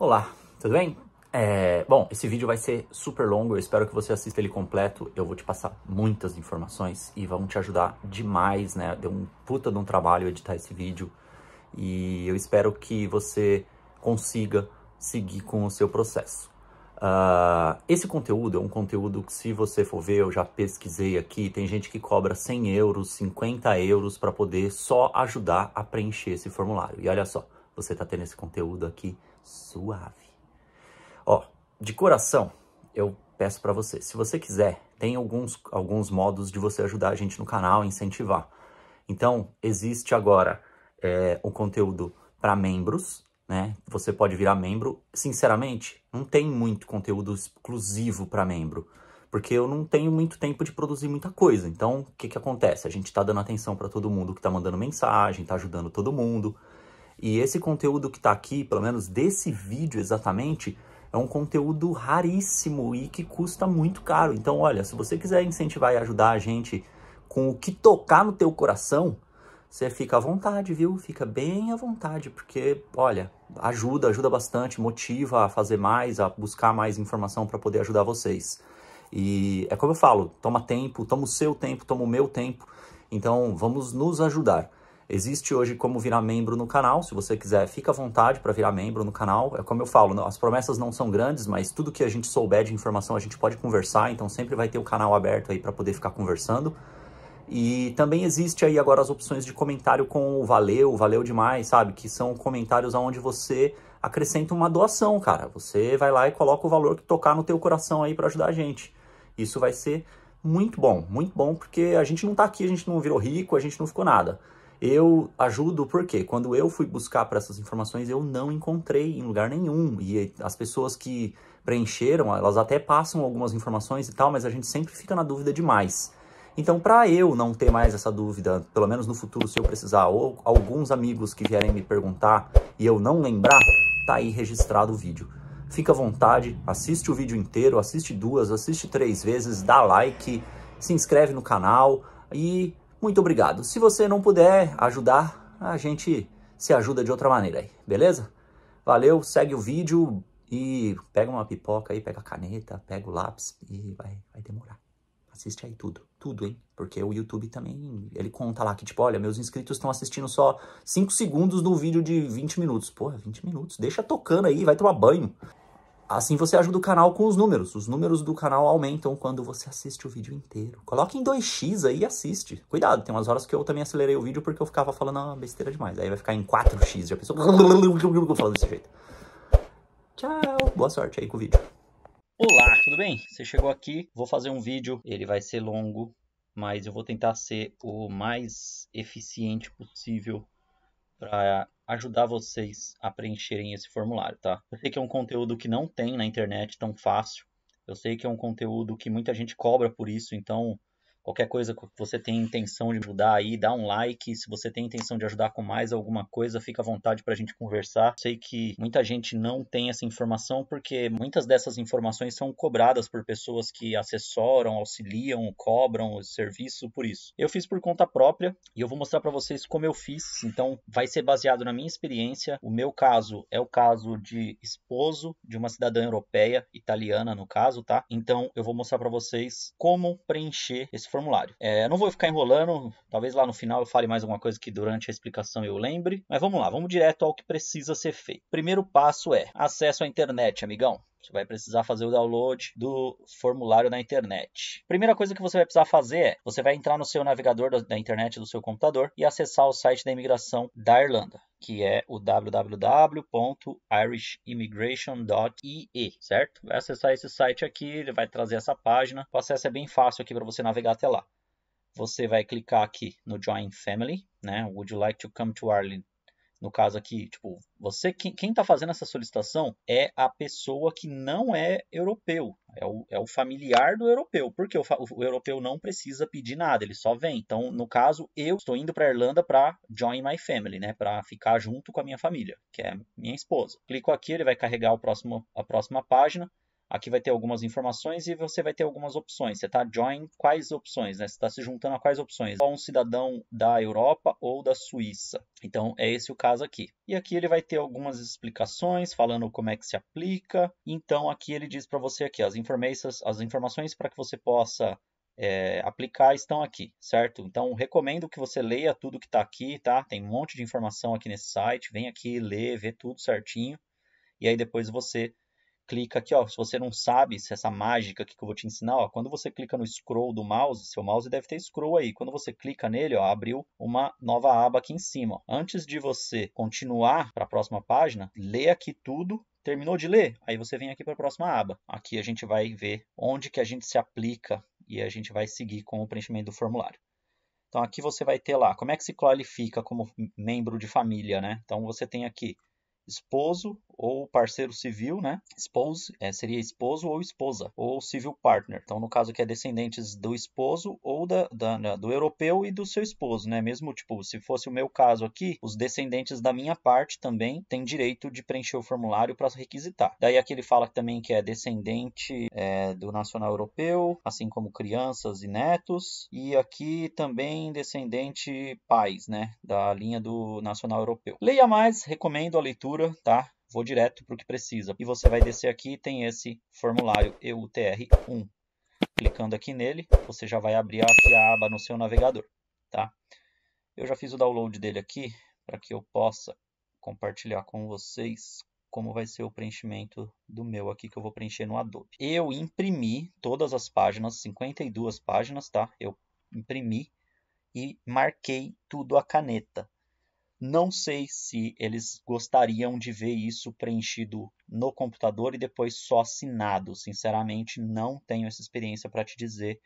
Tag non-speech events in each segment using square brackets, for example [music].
Olá, tudo bem? É, bom, esse vídeo vai ser super longo, eu espero que você assista ele completo. Eu vou te passar muitas informações e vão te ajudar demais, né? Deu um puta de um trabalho editar esse vídeo e eu espero que você consiga seguir com o seu processo. Uh, esse conteúdo é um conteúdo que, se você for ver, eu já pesquisei aqui. Tem gente que cobra 100 euros, 50 euros para poder só ajudar a preencher esse formulário. E olha só, você está tendo esse conteúdo aqui suave. Ó, de coração, eu peço para você, se você quiser, tem alguns, alguns modos de você ajudar a gente no canal, incentivar. Então, existe agora é, o conteúdo para membros, né? Você pode virar membro. Sinceramente, não tem muito conteúdo exclusivo para membro, porque eu não tenho muito tempo de produzir muita coisa. Então, o que, que acontece? A gente está dando atenção para todo mundo que está mandando mensagem, está ajudando todo mundo. E esse conteúdo que está aqui, pelo menos desse vídeo exatamente, é um conteúdo raríssimo e que custa muito caro. Então, olha, se você quiser incentivar e ajudar a gente com o que tocar no teu coração, você fica à vontade, viu? Fica bem à vontade, porque, olha, ajuda, ajuda bastante, motiva a fazer mais, a buscar mais informação para poder ajudar vocês. E é como eu falo, toma tempo, toma o seu tempo, toma o meu tempo. Então, vamos nos ajudar. Existe hoje como virar membro no canal, se você quiser, fica à vontade para virar membro no canal. É como eu falo, as promessas não são grandes, mas tudo que a gente souber de informação a gente pode conversar, então sempre vai ter o canal aberto aí para poder ficar conversando. E também existe aí agora as opções de comentário com o valeu, valeu demais, sabe? Que são comentários onde você acrescenta uma doação, cara. Você vai lá e coloca o valor que tocar no teu coração aí para ajudar a gente. Isso vai ser muito bom, muito bom, porque a gente não tá aqui, a gente não virou rico, a gente não ficou nada. Eu ajudo porque quando eu fui buscar para essas informações, eu não encontrei em lugar nenhum. E as pessoas que preencheram, elas até passam algumas informações e tal, mas a gente sempre fica na dúvida demais. Então, para eu não ter mais essa dúvida, pelo menos no futuro, se eu precisar, ou alguns amigos que vierem me perguntar e eu não lembrar, tá aí registrado o vídeo. Fica à vontade, assiste o vídeo inteiro, assiste duas, assiste três vezes, dá like, se inscreve no canal e muito obrigado. Se você não puder ajudar, a gente se ajuda de outra maneira aí, beleza? Valeu, segue o vídeo e pega uma pipoca aí, pega a caneta, pega o lápis e vai, vai demorar. Assiste aí tudo, tudo, hein? Porque o YouTube também, ele conta lá que, tipo, olha, meus inscritos estão assistindo só 5 segundos de um vídeo de 20 minutos. Porra, 20 minutos, deixa tocando aí, vai tomar banho. Assim você ajuda o canal com os números. Os números do canal aumentam quando você assiste o vídeo inteiro. Coloque em 2x aí e assiste. Cuidado, tem umas horas que eu também acelerei o vídeo porque eu ficava falando uma ah, besteira demais. Aí vai ficar em 4x, já pensou [laughs] falando desse jeito. Tchau, boa sorte aí com o vídeo. Olá, tudo bem? Você chegou aqui, vou fazer um vídeo, ele vai ser longo, mas eu vou tentar ser o mais eficiente possível para ajudar vocês a preencherem esse formulário, tá? Eu sei que é um conteúdo que não tem na internet tão fácil. Eu sei que é um conteúdo que muita gente cobra por isso, então Qualquer coisa que você tem intenção de mudar aí, dá um like. Se você tem intenção de ajudar com mais alguma coisa, fica à vontade para a gente conversar. Sei que muita gente não tem essa informação porque muitas dessas informações são cobradas por pessoas que assessoram, auxiliam, cobram o serviço por isso. Eu fiz por conta própria e eu vou mostrar para vocês como eu fiz. Então, vai ser baseado na minha experiência. O meu caso é o caso de esposo de uma cidadã europeia, italiana no caso, tá? Então, eu vou mostrar para vocês como preencher esse formulário. É, não vou ficar enrolando, talvez lá no final eu fale mais alguma coisa que durante a explicação eu lembre, mas vamos lá, vamos direto ao que precisa ser feito. Primeiro passo é acesso à internet, amigão. Você vai precisar fazer o download do formulário na internet. Primeira coisa que você vai precisar fazer é, você vai entrar no seu navegador da internet do seu computador e acessar o site da imigração da Irlanda que é o www.irishimmigration.ie, certo? Vai acessar esse site aqui, ele vai trazer essa página. O acesso é bem fácil aqui para você navegar até lá. Você vai clicar aqui no Join Family, né? Would you like to come to Ireland no caso aqui, tipo, você quem, quem tá fazendo essa solicitação é a pessoa que não é europeu, é o, é o familiar do europeu, porque o, o, europeu não precisa pedir nada, ele só vem. Então, no caso, eu estou indo para Irlanda para join my family, né, para ficar junto com a minha família, que é minha esposa. Clico aqui, ele vai carregar o próximo, a próxima página. Aqui vai ter algumas informações e você vai ter algumas opções. Você está join quais opções, né? Você está se juntando a quais opções? Ou um cidadão da Europa ou da Suíça. Então é esse o caso aqui. E aqui ele vai ter algumas explicações falando como é que se aplica. Então aqui ele diz para você aqui as informações, as informações para que você possa é, aplicar estão aqui, certo? Então, recomendo que você leia tudo que está aqui, tá? Tem um monte de informação aqui nesse site. Vem aqui, lê, vê tudo certinho. E aí depois você clica aqui, ó, se você não sabe se essa mágica aqui que eu vou te ensinar, ó, quando você clica no scroll do mouse, seu mouse deve ter scroll aí, quando você clica nele, ó, abriu uma nova aba aqui em cima. Ó. Antes de você continuar para a próxima página, lê aqui tudo Terminou de ler? Aí você vem aqui para a próxima aba. Aqui a gente vai ver onde que a gente se aplica e a gente vai seguir com o preenchimento do formulário. Então aqui você vai ter lá como é que se qualifica como membro de família, né? Então você tem aqui esposo ou parceiro civil, né? Spouse é, seria esposo ou esposa, ou civil partner. Então, no caso que é descendentes do esposo ou da, da, do europeu e do seu esposo, né? Mesmo tipo, se fosse o meu caso aqui, os descendentes da minha parte também têm direito de preencher o formulário para requisitar. Daí aqui ele fala também que é descendente é, do nacional europeu, assim como crianças e netos, e aqui também descendente pais, né? Da linha do nacional europeu. Leia mais, recomendo a leitura, tá? vou direto para o que precisa. E você vai descer aqui e tem esse formulário EUTR1. Clicando aqui nele, você já vai abrir aqui a aba no seu navegador. Tá? Eu já fiz o download dele aqui para que eu possa compartilhar com vocês como vai ser o preenchimento do meu aqui que eu vou preencher no Adobe. Eu imprimi todas as páginas, 52 páginas, tá? Eu imprimi e marquei tudo a caneta. Não sei se eles gostariam de ver isso preenchido no computador e depois só assinado. Sinceramente, não tenho essa experiência para te dizer.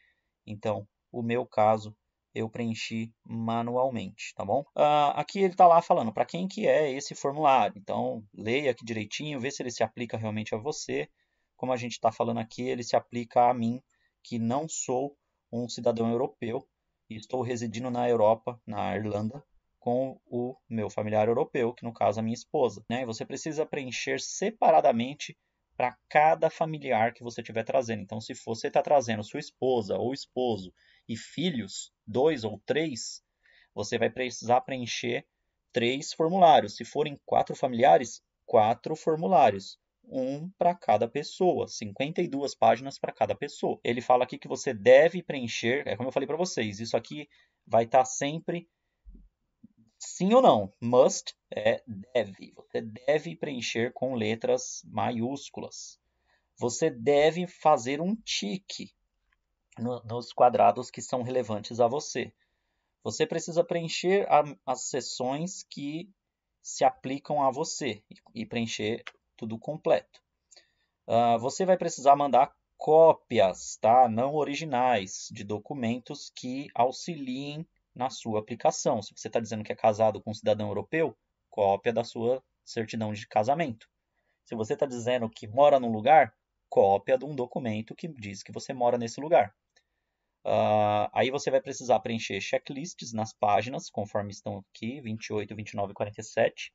Então, o meu caso, eu preenchi manualmente, tá bom? Uh, aqui ele está lá falando para quem que é esse formulário. Então, leia aqui direitinho, vê se ele se aplica realmente a você. Como a gente está falando aqui, ele se aplica a mim, que não sou um cidadão europeu e estou residindo na Europa, na Irlanda, com o meu familiar europeu, que no caso é minha esposa. Né? Você precisa preencher separadamente para cada familiar que você estiver trazendo. Então, se você está trazendo sua esposa ou esposo e filhos, dois ou três, você vai precisar preencher três formulários. Se forem quatro familiares, quatro formulários. Um para cada pessoa, 52 páginas para cada pessoa. Ele fala aqui que você deve preencher, é como eu falei para vocês, isso aqui vai estar tá sempre Sim ou não? Must é deve. Você deve preencher com letras maiúsculas. Você deve fazer um tique no, nos quadrados que são relevantes a você. Você precisa preencher a, as sessões que se aplicam a você e, e preencher tudo completo. Uh, você vai precisar mandar cópias, tá? não originais, de documentos que auxiliem na sua aplicação. Se você está dizendo que é casado com um cidadão europeu, cópia da sua certidão de casamento. Se você está dizendo que mora num lugar, cópia de um documento que diz que você mora nesse lugar. Uh, aí você vai precisar preencher checklists nas páginas, conforme estão aqui, 28, 29 e 47.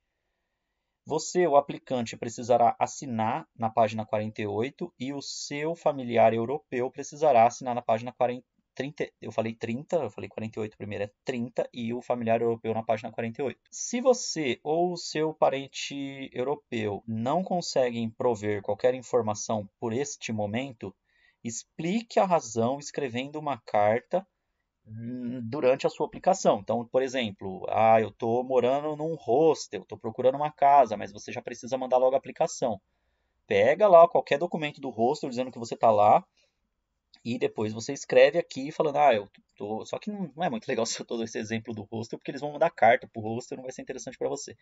Você, o aplicante, precisará assinar na página 48 e o seu familiar europeu precisará assinar na página 30, eu falei 30, eu falei 48 primeiro é 30 e o familiar europeu na página 48. Se você ou seu parente europeu não conseguem prover qualquer informação por este momento, explique a razão escrevendo uma carta hum, durante a sua aplicação. Então, por exemplo, ah, eu estou morando num hostel, estou procurando uma casa, mas você já precisa mandar logo a aplicação. Pega lá qualquer documento do hostel dizendo que você está lá e depois você escreve aqui falando, ah, eu tô. Só que não, não é muito legal [laughs] se eu tô esse exemplo do rosto porque eles vão mandar carta pro rosto não vai ser interessante para você.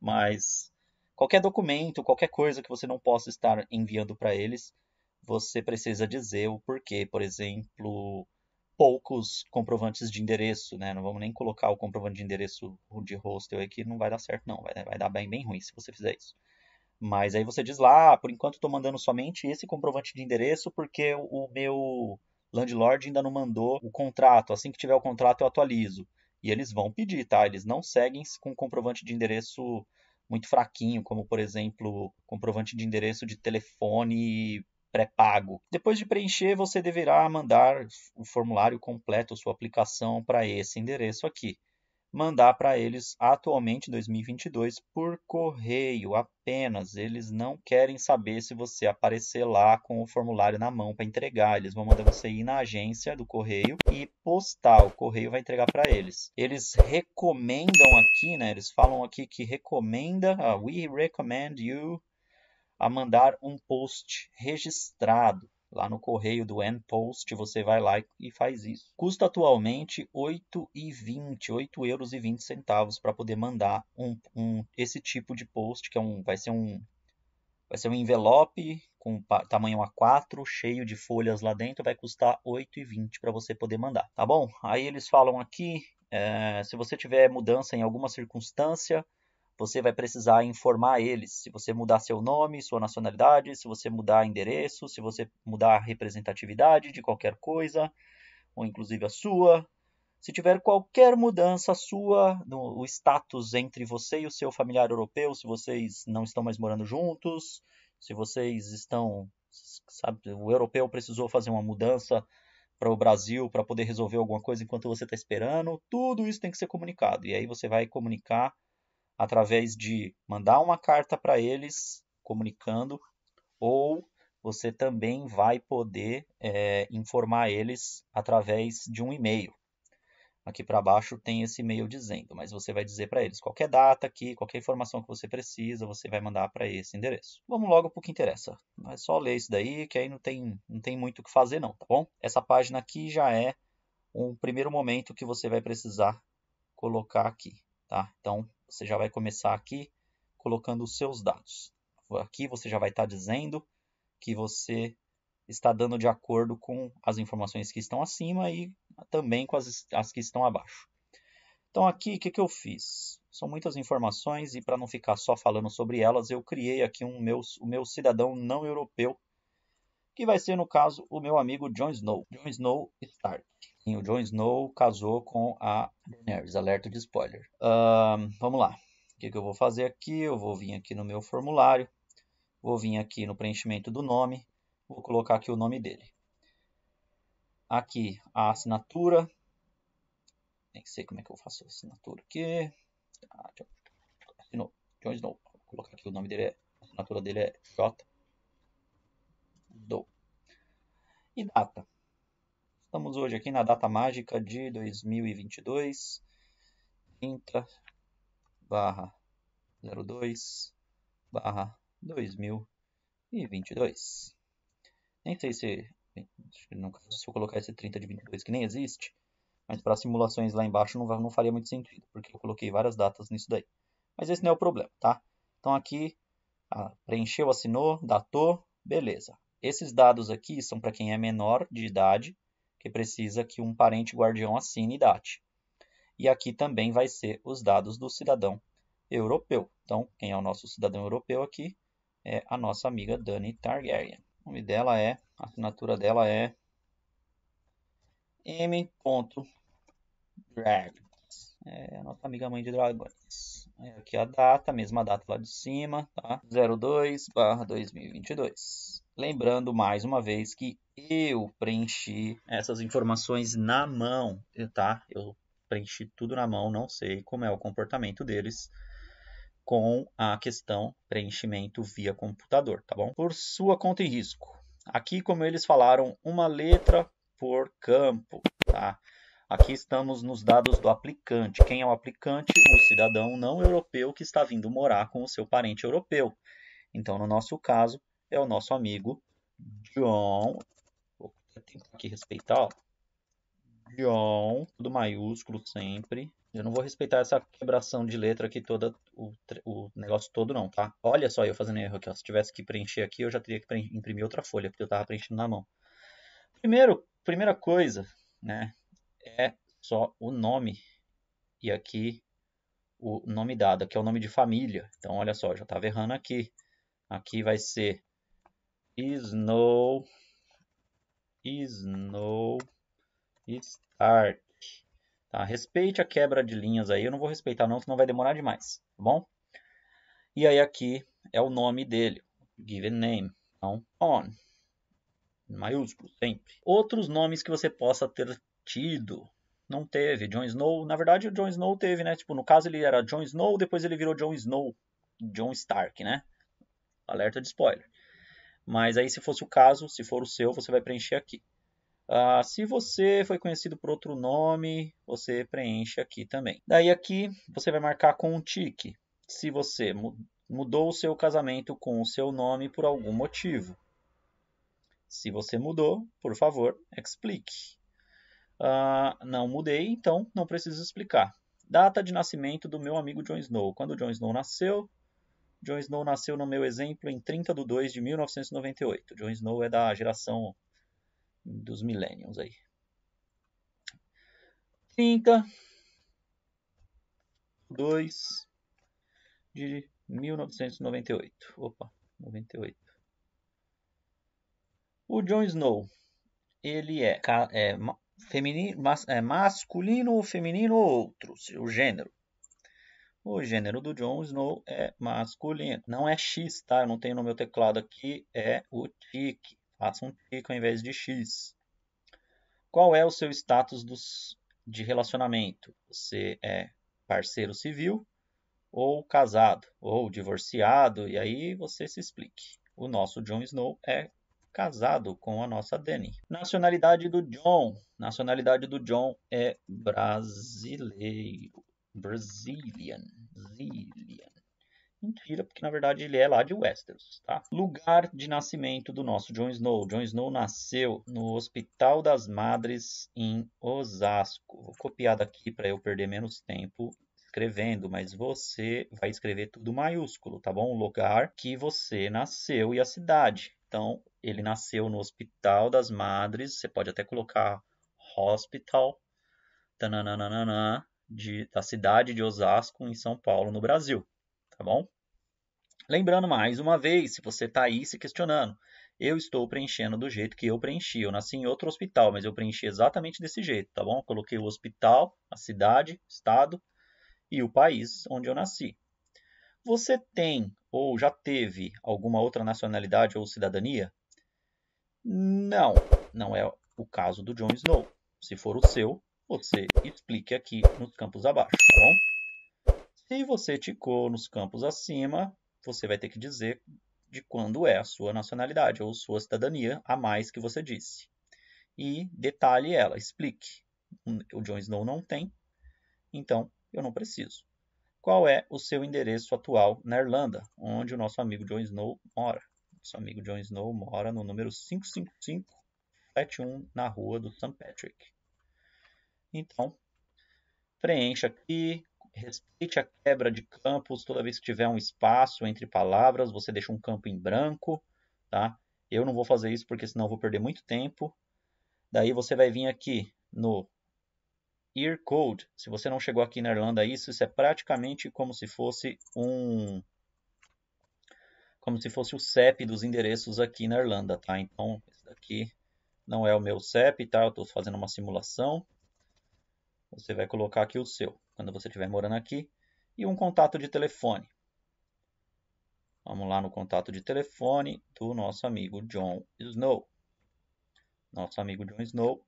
Mas qualquer documento, qualquer coisa que você não possa estar enviando para eles, você precisa dizer o porquê. Por exemplo, poucos comprovantes de endereço, né? Não vamos nem colocar o comprovante de endereço de hostel aqui, é não vai dar certo, não. Vai, vai dar bem, bem ruim se você fizer isso. Mas aí você diz lá, ah, por enquanto estou mandando somente esse comprovante de endereço porque o meu landlord ainda não mandou o contrato. Assim que tiver o contrato eu atualizo. E eles vão pedir, tá? Eles não seguem com comprovante de endereço muito fraquinho, como por exemplo, comprovante de endereço de telefone pré-pago. Depois de preencher, você deverá mandar o formulário completo, sua aplicação para esse endereço aqui mandar para eles atualmente 2022 por correio apenas. Eles não querem saber se você aparecer lá com o formulário na mão para entregar. Eles vão mandar você ir na agência do correio e postar. O correio vai entregar para eles. Eles recomendam aqui, né? Eles falam aqui que recomenda, uh, we recommend you a mandar um post registrado lá no correio do N-Post, você vai lá e faz isso. Custa atualmente R$ 8,20, e 20 centavos para poder mandar um, um, esse tipo de post, que é um, vai ser um vai ser um envelope com tamanho A4, cheio de folhas lá dentro, vai custar R$ 8,20 para você poder mandar, tá bom? Aí eles falam aqui, é, se você tiver mudança em alguma circunstância, você vai precisar informar eles se você mudar seu nome, sua nacionalidade, se você mudar endereço, se você mudar a representatividade de qualquer coisa, ou inclusive a sua. Se tiver qualquer mudança sua no status entre você e o seu familiar europeu, se vocês não estão mais morando juntos, se vocês estão, sabe, o europeu precisou fazer uma mudança para o Brasil para poder resolver alguma coisa enquanto você está esperando, tudo isso tem que ser comunicado. E aí você vai comunicar através de mandar uma carta para eles comunicando, ou você também vai poder é, informar eles através de um e-mail. Aqui para baixo tem esse e-mail dizendo, mas você vai dizer para eles qualquer data aqui, qualquer informação que você precisa, você vai mandar para esse endereço. Vamos logo para o que interessa. É só ler isso daí, que aí não tem, não tem muito o que fazer não, tá bom? Essa página aqui já é um primeiro momento que você vai precisar colocar aqui, tá? Então, você já vai começar aqui colocando os seus dados. Aqui você já vai estar dizendo que você está dando de acordo com as informações que estão acima e também com as, as que estão abaixo. Então aqui, o que, que eu fiz? São muitas informações e para não ficar só falando sobre elas, eu criei aqui um meu, o meu cidadão não europeu, que vai ser, no caso, o meu amigo Jon Snow, Jon Snow Stark o Jon Snow casou com a Daenerys. Alerta de spoiler. vamos lá. O que, que eu vou fazer aqui? Eu vou vir aqui no meu formulário. Vou vir aqui no preenchimento do nome. Vou colocar aqui o nome dele. Aqui a assinatura. Nem sei como é que eu faço a assinatura aqui. Ah, John, Snow. John Snow. Vou colocar aqui o nome dele. É, a assinatura dele é J. Do. E data. Estamos hoje aqui na data mágica de 2022, 30 barra 02 barra 2022. Nem sei se, no caso, se eu colocar esse 30 de 22 que nem existe, mas para simulações lá embaixo não, não faria muito sentido, porque eu coloquei várias datas nisso daí. Mas esse não é o problema, tá? Então aqui, ah, preencheu, assinou, datou, beleza. Esses dados aqui são para quem é menor de idade que precisa que um parente guardião assine e date. E aqui também vai ser os dados do cidadão europeu. Então, quem é o nosso cidadão europeu aqui é a nossa amiga Dani Targaryen. O nome dela é, a assinatura dela é M. Dragons. É a nossa amiga mãe de dragões. É aqui a data, mesma data lá de cima, tá? 02 2022. Lembrando mais uma vez que eu preenchi essas informações na mão, tá? Eu preenchi tudo na mão, não sei como é o comportamento deles com a questão preenchimento via computador, tá bom? Por sua conta e risco. Aqui, como eles falaram, uma letra por campo, tá? Aqui estamos nos dados do aplicante. Quem é o aplicante? O cidadão não europeu que está vindo morar com o seu parente europeu. Então, no nosso caso, é o nosso amigo John. Vou tentar aqui respeitar, ó. John, tudo maiúsculo sempre. Eu não vou respeitar essa quebração de letra aqui toda, o, o negócio todo não, tá? Olha só eu fazendo erro aqui, ó. Se tivesse que preencher aqui, eu já teria que imprimir outra folha, porque eu tava preenchendo na mão. Primeiro, primeira coisa, né, é só o nome. E aqui o nome dado, que é o nome de família. Então, olha só, já estava errando aqui. Aqui vai ser Snow. Snow. Start. Tá? Respeite a quebra de linhas aí. Eu não vou respeitar não, senão vai demorar demais. Tá bom? E aí aqui é o nome dele. Given name. Então, on. Maiúsculo, sempre. Outros nomes que você possa ter tido. Não teve. John Snow. Na verdade, o Snow teve, né? Tipo, no caso ele era John Snow, depois ele virou John Snow. John Stark, né? Alerta de spoiler. Mas aí, se fosse o caso, se for o seu, você vai preencher aqui. Ah, se você foi conhecido por outro nome, você preenche aqui também. Daí aqui você vai marcar com um tique. Se você mudou o seu casamento com o seu nome por algum motivo. Se você mudou, por favor, explique. Ah, não mudei, então não preciso explicar. Data de nascimento do meu amigo John Snow. Quando John Snow nasceu, Jon Snow nasceu, no meu exemplo, em 30 de 2 de 1998. Jon Snow é da geração dos millennials aí. 30 2 de 1998. Opa, 98. O Jon Snow, ele é, é, femini, mas, é masculino, feminino ou outro, o gênero. O gênero do Jon Snow é masculino. Não é X, tá? Eu não tenho no meu teclado aqui. É o tique. Faça um tique ao invés de X. Qual é o seu status dos, de relacionamento? Você é parceiro civil ou casado ou divorciado? E aí você se explique. O nosso Jon Snow é casado com a nossa Dani. Nacionalidade do John. Nacionalidade do John é brasileiro. Brazilian. Brazilian. Mentira, porque na verdade ele é lá de Westeros, tá? Lugar de nascimento do nosso Jon Snow. Jon Snow nasceu no Hospital das Madres em Osasco. Vou copiar daqui para eu perder menos tempo escrevendo, mas você vai escrever tudo maiúsculo, tá bom? O lugar que você nasceu e a cidade. Então, ele nasceu no Hospital das Madres. Você pode até colocar hospital. Tananana de, da cidade de Osasco, em São Paulo, no Brasil. Tá bom? Lembrando mais uma vez, se você está aí se questionando, eu estou preenchendo do jeito que eu preenchi. Eu nasci em outro hospital, mas eu preenchi exatamente desse jeito, tá bom? Eu coloquei o hospital, a cidade, estado e o país onde eu nasci. Você tem ou já teve alguma outra nacionalidade ou cidadania? Não, não é o caso do Jon Snow. Se for o seu, você explique aqui nos campos abaixo, tá bom? Se você ticou nos campos acima, você vai ter que dizer de quando é a sua nacionalidade ou sua cidadania a mais que você disse. E detalhe ela, explique. O John Snow não tem, então eu não preciso. Qual é o seu endereço atual na Irlanda, onde o nosso amigo John Snow mora? Nosso amigo John Snow mora no número 55571 na rua do St. Patrick. Então, preencha aqui, respeite a quebra de campos. Toda vez que tiver um espaço entre palavras, você deixa um campo em branco, tá? Eu não vou fazer isso porque senão vou perder muito tempo. Daí você vai vir aqui no Ear Code. Se você não chegou aqui na Irlanda, isso, isso é praticamente como se fosse um como se fosse o CEP dos endereços aqui na Irlanda, tá? Então, esse daqui não é o meu CEP, tá? Eu estou fazendo uma simulação você vai colocar aqui o seu, quando você estiver morando aqui, e um contato de telefone. Vamos lá no contato de telefone do nosso amigo John Snow. Nosso amigo John Snow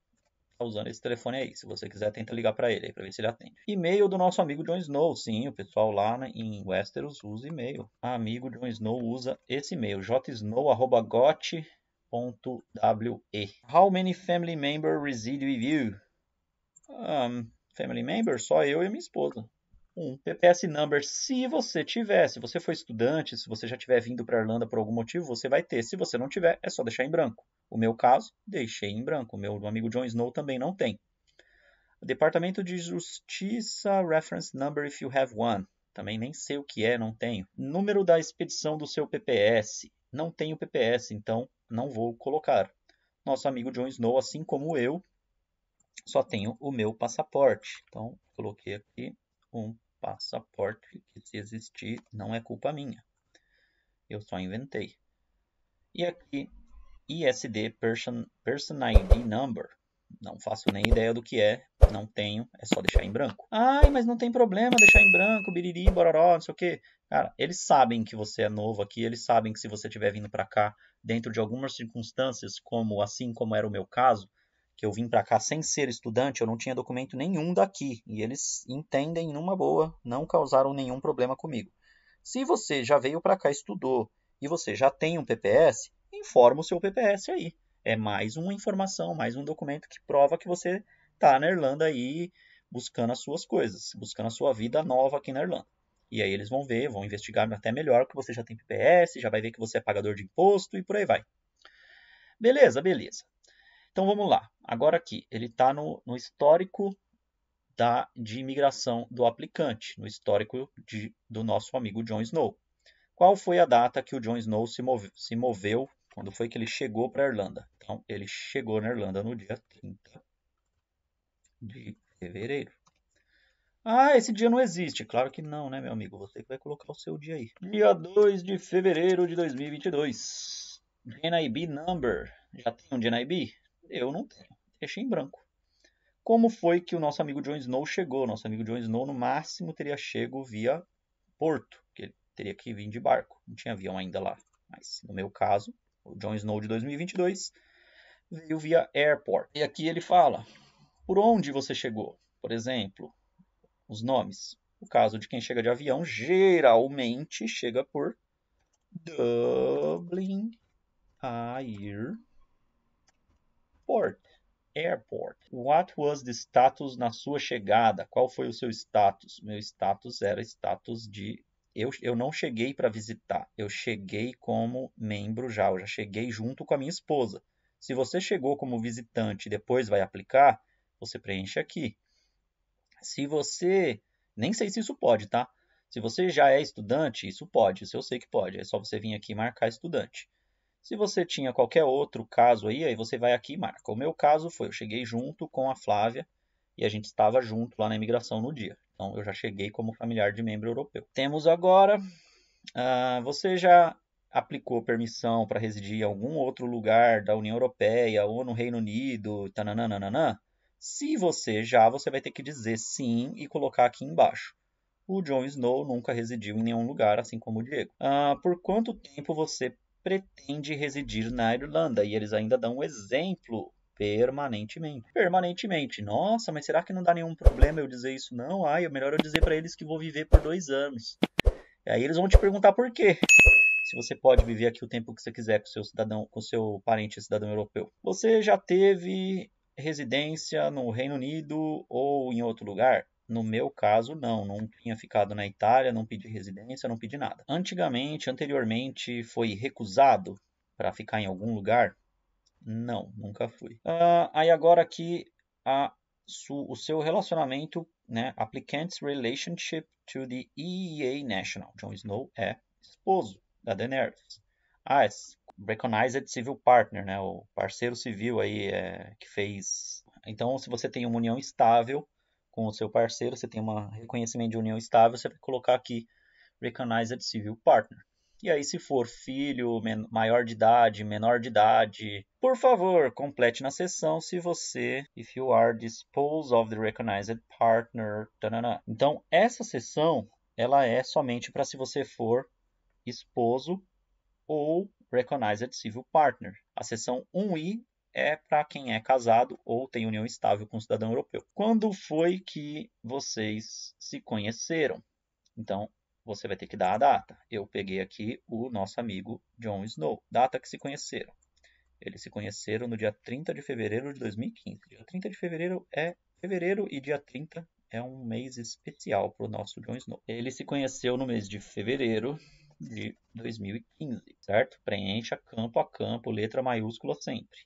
está usando esse telefone aí. Se você quiser, tenta ligar para ele aí para ver se ele atende. E-mail do nosso amigo John Snow. Sim, o pessoal lá em Westeros usa e-mail. Ah, amigo John Snow usa esse e-mail: jsnow.got.we. How many family members reside with you? Um, family member, só eu e minha esposa. Um PPS number, se você tiver, se você for estudante, se você já tiver vindo para a Irlanda por algum motivo, você vai ter. Se você não tiver, é só deixar em branco. O meu caso, deixei em branco. O meu amigo John Snow também não tem. Departamento de Justiça Reference Number if you have one. Também nem sei o que é, não tenho. Número da expedição do seu PPS. Não tenho PPS, então não vou colocar. Nosso amigo John Snow, assim como eu, só tenho o meu passaporte. Então, coloquei aqui um passaporte que se existir não é culpa minha. Eu só inventei. E aqui ISD person, person ID number. Não faço nem ideia do que é, não tenho, é só deixar em branco. Ai, mas não tem problema deixar em branco, biriri, bororó, não sei o quê. Cara, eles sabem que você é novo aqui, eles sabem que se você estiver vindo para cá, dentro de algumas circunstâncias, como assim como era o meu caso, que eu vim para cá sem ser estudante, eu não tinha documento nenhum daqui, e eles entendem numa boa, não causaram nenhum problema comigo. Se você já veio para cá, estudou, e você já tem um PPS, informa o seu PPS aí. É mais uma informação, mais um documento que prova que você está na Irlanda aí buscando as suas coisas, buscando a sua vida nova aqui na Irlanda. E aí eles vão ver, vão investigar até melhor que você já tem PPS, já vai ver que você é pagador de imposto e por aí vai. Beleza, beleza. Então vamos lá. Agora aqui, ele está no, no, histórico da, de imigração do aplicante, no histórico de, do nosso amigo John Snow. Qual foi a data que o John Snow se, move, se moveu, quando foi que ele chegou para a Irlanda? Então, ele chegou na Irlanda no dia 30 de fevereiro. Ah, esse dia não existe. Claro que não, né, meu amigo? Você que vai colocar o seu dia aí. Dia 2 de fevereiro de 2022. NIB number. Já tem um NIB. Eu não tenho. Deixei em branco. Como foi que o nosso amigo Jon Snow chegou? Nosso amigo Jon Snow, no máximo, teria chego via porto, que ele teria que vir de barco. Não tinha avião ainda lá. Mas, no meu caso, o Jon Snow de 2022 veio via airport. E aqui ele fala: por onde você chegou? Por exemplo, os nomes. O caso de quem chega de avião geralmente chega por Dublin Air airport. Airport. What was the status na sua chegada? Qual foi o seu status? Meu status era status de eu, eu, não cheguei para visitar, eu cheguei como membro já, eu já cheguei junto com a minha esposa. Se você chegou como visitante e depois vai aplicar, você preenche aqui. Se você. Nem sei se isso pode, tá? Se você já é estudante, isso pode, isso eu sei que pode. É só você vir aqui e marcar estudante. Se você tinha qualquer outro caso aí, aí você vai aqui e marca. O meu caso foi, eu cheguei junto com a Flávia e a gente estava junto lá na imigração no dia. Então eu já cheguei como familiar de membro europeu. Temos agora, uh, você já aplicou permissão para residir em algum outro lugar da União Europeia ou no Reino Unido, tananana. Se você já, você vai ter que dizer sim e colocar aqui embaixo. O John Snow nunca residiu em nenhum lugar, assim como o Diego. Ah, por quanto tempo você pretende residir na Irlanda. E eles ainda dão um exemplo permanentemente. Permanentemente. Nossa, mas será que não dá nenhum problema eu dizer isso? Não, ai, é melhor eu dizer para eles que vou viver por dois anos. E aí eles vão te perguntar por quê. Se você pode viver aqui o tempo que você quiser com seu cidadão, com seu parente cidadão europeu. Você já teve residência no Reino Unido ou em outro lugar? No meu caso, não, não tinha ficado na Itália, não pedi residência, não pedi nada. Antigamente, anteriormente, foi recusado para ficar em algum lugar? Não, nunca fui. Uh, aí agora aqui a, su, o seu relacionamento, né? Applicant's relationship to the EEA national. Jon Snow é esposo da Daenerys. As ah, é recognized civil partner, né? O parceiro civil aí é, que fez. Então, se você tem uma união estável com o seu parceiro, você tem um reconhecimento de união estável, você vai colocar aqui Recognized Civil Partner. E aí, se for filho, maior de idade, menor de idade, por favor, complete na sessão se você, if you are disposed of the recognized partner. Tanana. Então, essa sessão, ela é somente para se você for esposo ou recognized civil partner. A sessão 1i é para quem é casado ou tem união estável com um cidadão europeu. Quando foi que vocês se conheceram? Então, você vai ter que dar a data. Eu peguei aqui o nosso amigo John Snow. Data que se conheceram. Eles se conheceram no dia 30 de fevereiro de 2015. Dia 30 de fevereiro é fevereiro e dia 30 é um mês especial para o nosso John Snow. Ele se conheceu no mês de fevereiro de 2015, certo? Preencha campo a campo, letra maiúscula sempre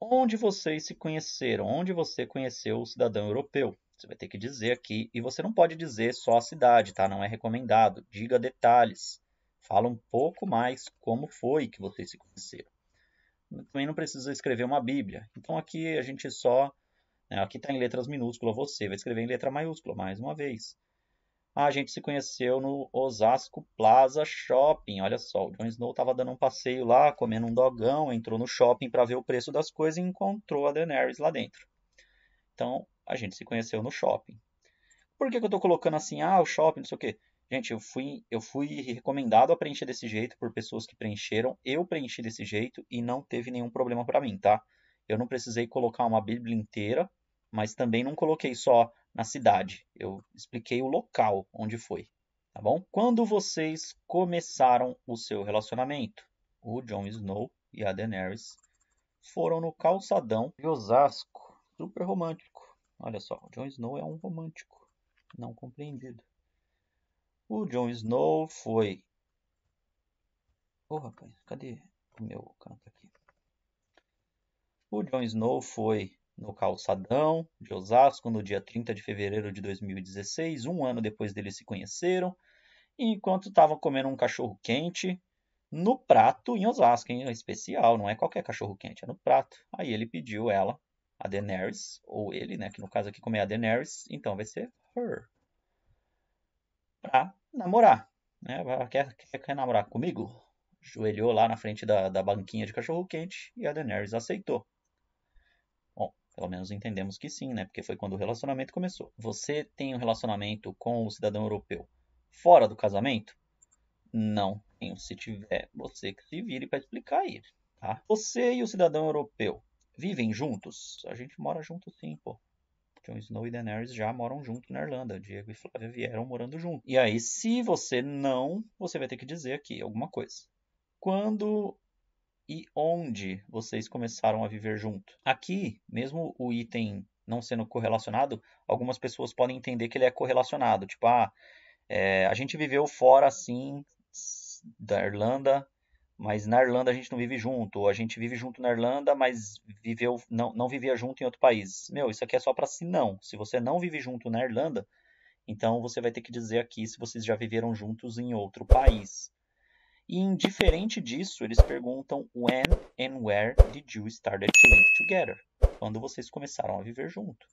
onde vocês se conheceram, onde você conheceu o cidadão europeu. Você vai ter que dizer aqui, e você não pode dizer só a cidade, tá? Não é recomendado. Diga detalhes. Fala um pouco mais como foi que vocês se conheceram. Também não precisa escrever uma Bíblia. Então aqui a gente só. Né, aqui está em letras minúsculas, você vai escrever em letra maiúscula, mais uma vez a gente se conheceu no Osasco Plaza Shopping. Olha só, o John Snow estava dando um passeio lá, comendo um dogão, entrou no shopping para ver o preço das coisas e encontrou a Daenerys lá dentro. Então, a gente se conheceu no shopping. Por que, que eu estou colocando assim, ah, o shopping, não sei o quê? Gente, eu fui, eu fui recomendado a preencher desse jeito por pessoas que preencheram. Eu preenchi desse jeito e não teve nenhum problema para mim, tá? Eu não precisei colocar uma Bíblia inteira, mas também não coloquei só na cidade. Eu expliquei o local onde foi, tá bom? Quando vocês começaram o seu relacionamento, o Jon Snow e a Daenerys foram no calçadão de Osasco, super romântico. Olha só, o Jon Snow é um romântico não compreendido. O Jon Snow foi Ô oh, rapaz, cadê o meu canto aqui? O Jon Snow foi no Calçadão de Osasco, no dia 30 de fevereiro de 2016, um ano depois deles se conheceram, enquanto estavam comendo um cachorro quente no prato em Osasco, em especial, não é qualquer cachorro quente, é no prato. Aí ele pediu ela, a Daenerys, ou ele, né, que no caso aqui como é a Daenerys, então vai ser her, pra namorar, né? Quer, quer, quer namorar comigo? Joelhou lá na frente da, da banquinha de cachorro quente e a Daenerys aceitou. Pelo menos entendemos que sim, né? Porque foi quando o relacionamento começou. Você tem um relacionamento com o cidadão europeu fora do casamento? Não Se tiver, você que se vire para explicar aí. tá? Você e o cidadão europeu vivem juntos? A gente mora junto sim, pô. John Snow e Daenerys já moram junto na Irlanda. Diego e Flávia vieram morando junto. E aí, se você não, você vai ter que dizer aqui alguma coisa. Quando e onde vocês começaram a viver junto. Aqui, mesmo o item não sendo correlacionado, algumas pessoas podem entender que ele é correlacionado. Tipo, ah, é, a gente viveu fora assim da Irlanda, mas na Irlanda a gente não vive junto. Ou a gente vive junto na Irlanda, mas viveu não, não vivia junto em outro país. Meu, isso aqui é só para si não. Se você não vive junto na Irlanda, então você vai ter que dizer aqui se vocês já viveram juntos em outro país. E indiferente disso, eles perguntam when and where did you start to live together? Quando vocês começaram a viver junto?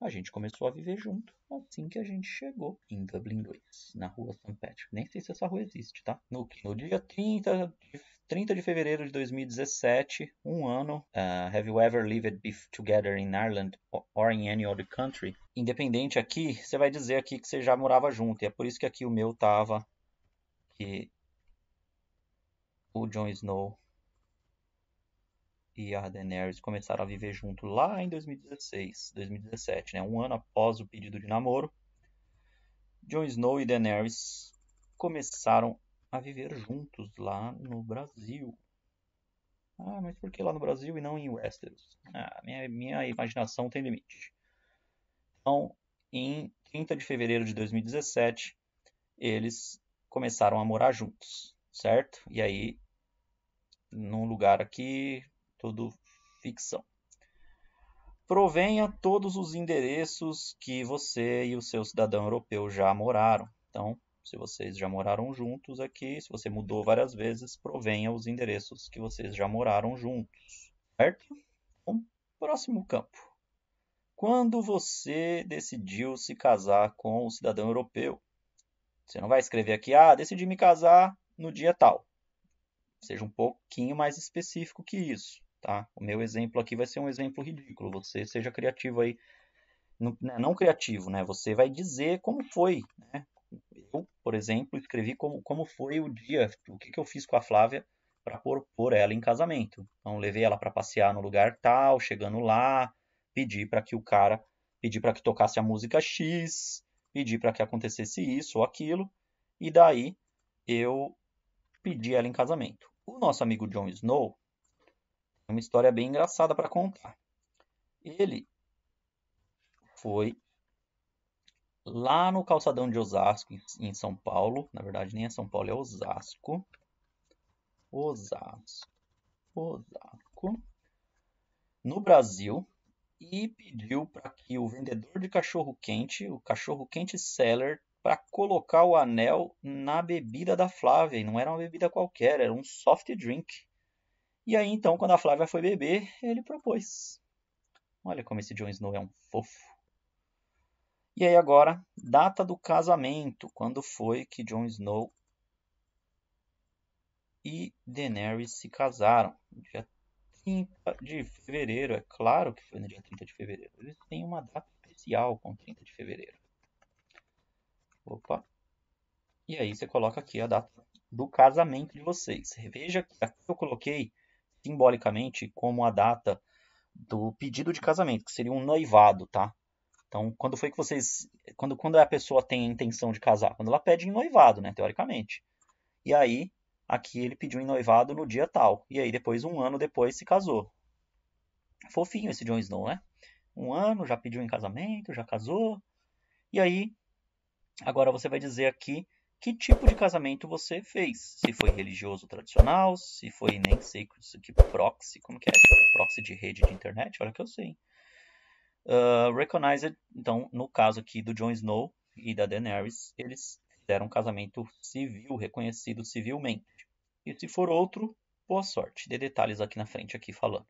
A gente começou a viver junto assim que a gente chegou em Dublin 2, na rua St. Patrick. Nem sei se essa rua existe, tá? No, no dia 30 de, 30 de fevereiro de 2017, um ano, uh, Have You Ever Lived Together in Ireland or in any other country? Independente aqui, você vai dizer aqui que você já morava junto, e é por isso que aqui o meu tava que o Jon Snow e a Daenerys começaram a viver junto lá em 2016, 2017, né? um ano após o pedido de namoro, Jon Snow e Daenerys começaram a viver juntos lá no Brasil. Ah, mas por que lá no Brasil e não em Westeros? Ah, minha, minha imaginação tem limite. Então, em 30 de fevereiro de 2017, eles começaram a morar juntos certo? E aí, num lugar aqui, tudo ficção. Provenha todos os endereços que você e o seu cidadão europeu já moraram. Então, se vocês já moraram juntos aqui, se você mudou várias vezes, provenha os endereços que vocês já moraram juntos, certo? próximo campo. Quando você decidiu se casar com o cidadão europeu? Você não vai escrever aqui, ah, decidi me casar no dia tal. Seja um pouquinho mais específico que isso, tá? O meu exemplo aqui vai ser um exemplo ridículo. Você seja criativo aí. Não, né, não criativo, né? Você vai dizer como foi, né? Eu, por exemplo, escrevi como, como foi o dia, o que, que eu fiz com a Flávia para propor ela em casamento. Então, levei ela para passear no lugar tal, chegando lá, pedi para que o cara, pedi para que tocasse a música X, pedi para que acontecesse isso ou aquilo, e daí eu pedir ela em casamento. O nosso amigo Jon Snow tem uma história bem engraçada para contar. Ele foi lá no calçadão de Osasco, em São Paulo. Na verdade, nem é São Paulo, é Osasco. Osasco. Osasco. No Brasil. E pediu para que o vendedor de cachorro quente, o cachorro quente seller para colocar o anel na bebida da Flávia. E não era uma bebida qualquer, era um soft drink. E aí então, quando a Flávia foi beber, ele propôs. Olha como esse Jon Snow é um fofo. E aí agora, data do casamento. Quando foi que Jon Snow e Daenerys se casaram? Dia 30 de fevereiro. É claro que foi no dia 30 de fevereiro. Eles têm uma data especial com 30 de fevereiro. Opa. E aí você coloca aqui a data do casamento de vocês. Veja que aqui eu coloquei simbolicamente como a data do pedido de casamento, que seria um noivado, tá? Então, quando foi que vocês. Quando, quando a pessoa tem a intenção de casar? Quando ela pede em noivado, né? Teoricamente. E aí, aqui ele pediu em noivado no dia tal. E aí, depois, um ano depois, se casou. Fofinho esse John Snow, né? Um ano, já pediu em casamento, já casou. E aí, Agora você vai dizer aqui que tipo de casamento você fez. Se foi religioso tradicional, se foi nem sei que proxy, como que é? Tipo, proxy de rede de internet, olha que eu sei. Uh, ah, Recognized, então, no caso aqui do Jon Snow e da Daenerys, eles fizeram um casamento civil, reconhecido civilmente. E se for outro, boa sorte. Dê detalhes aqui na frente, aqui falando.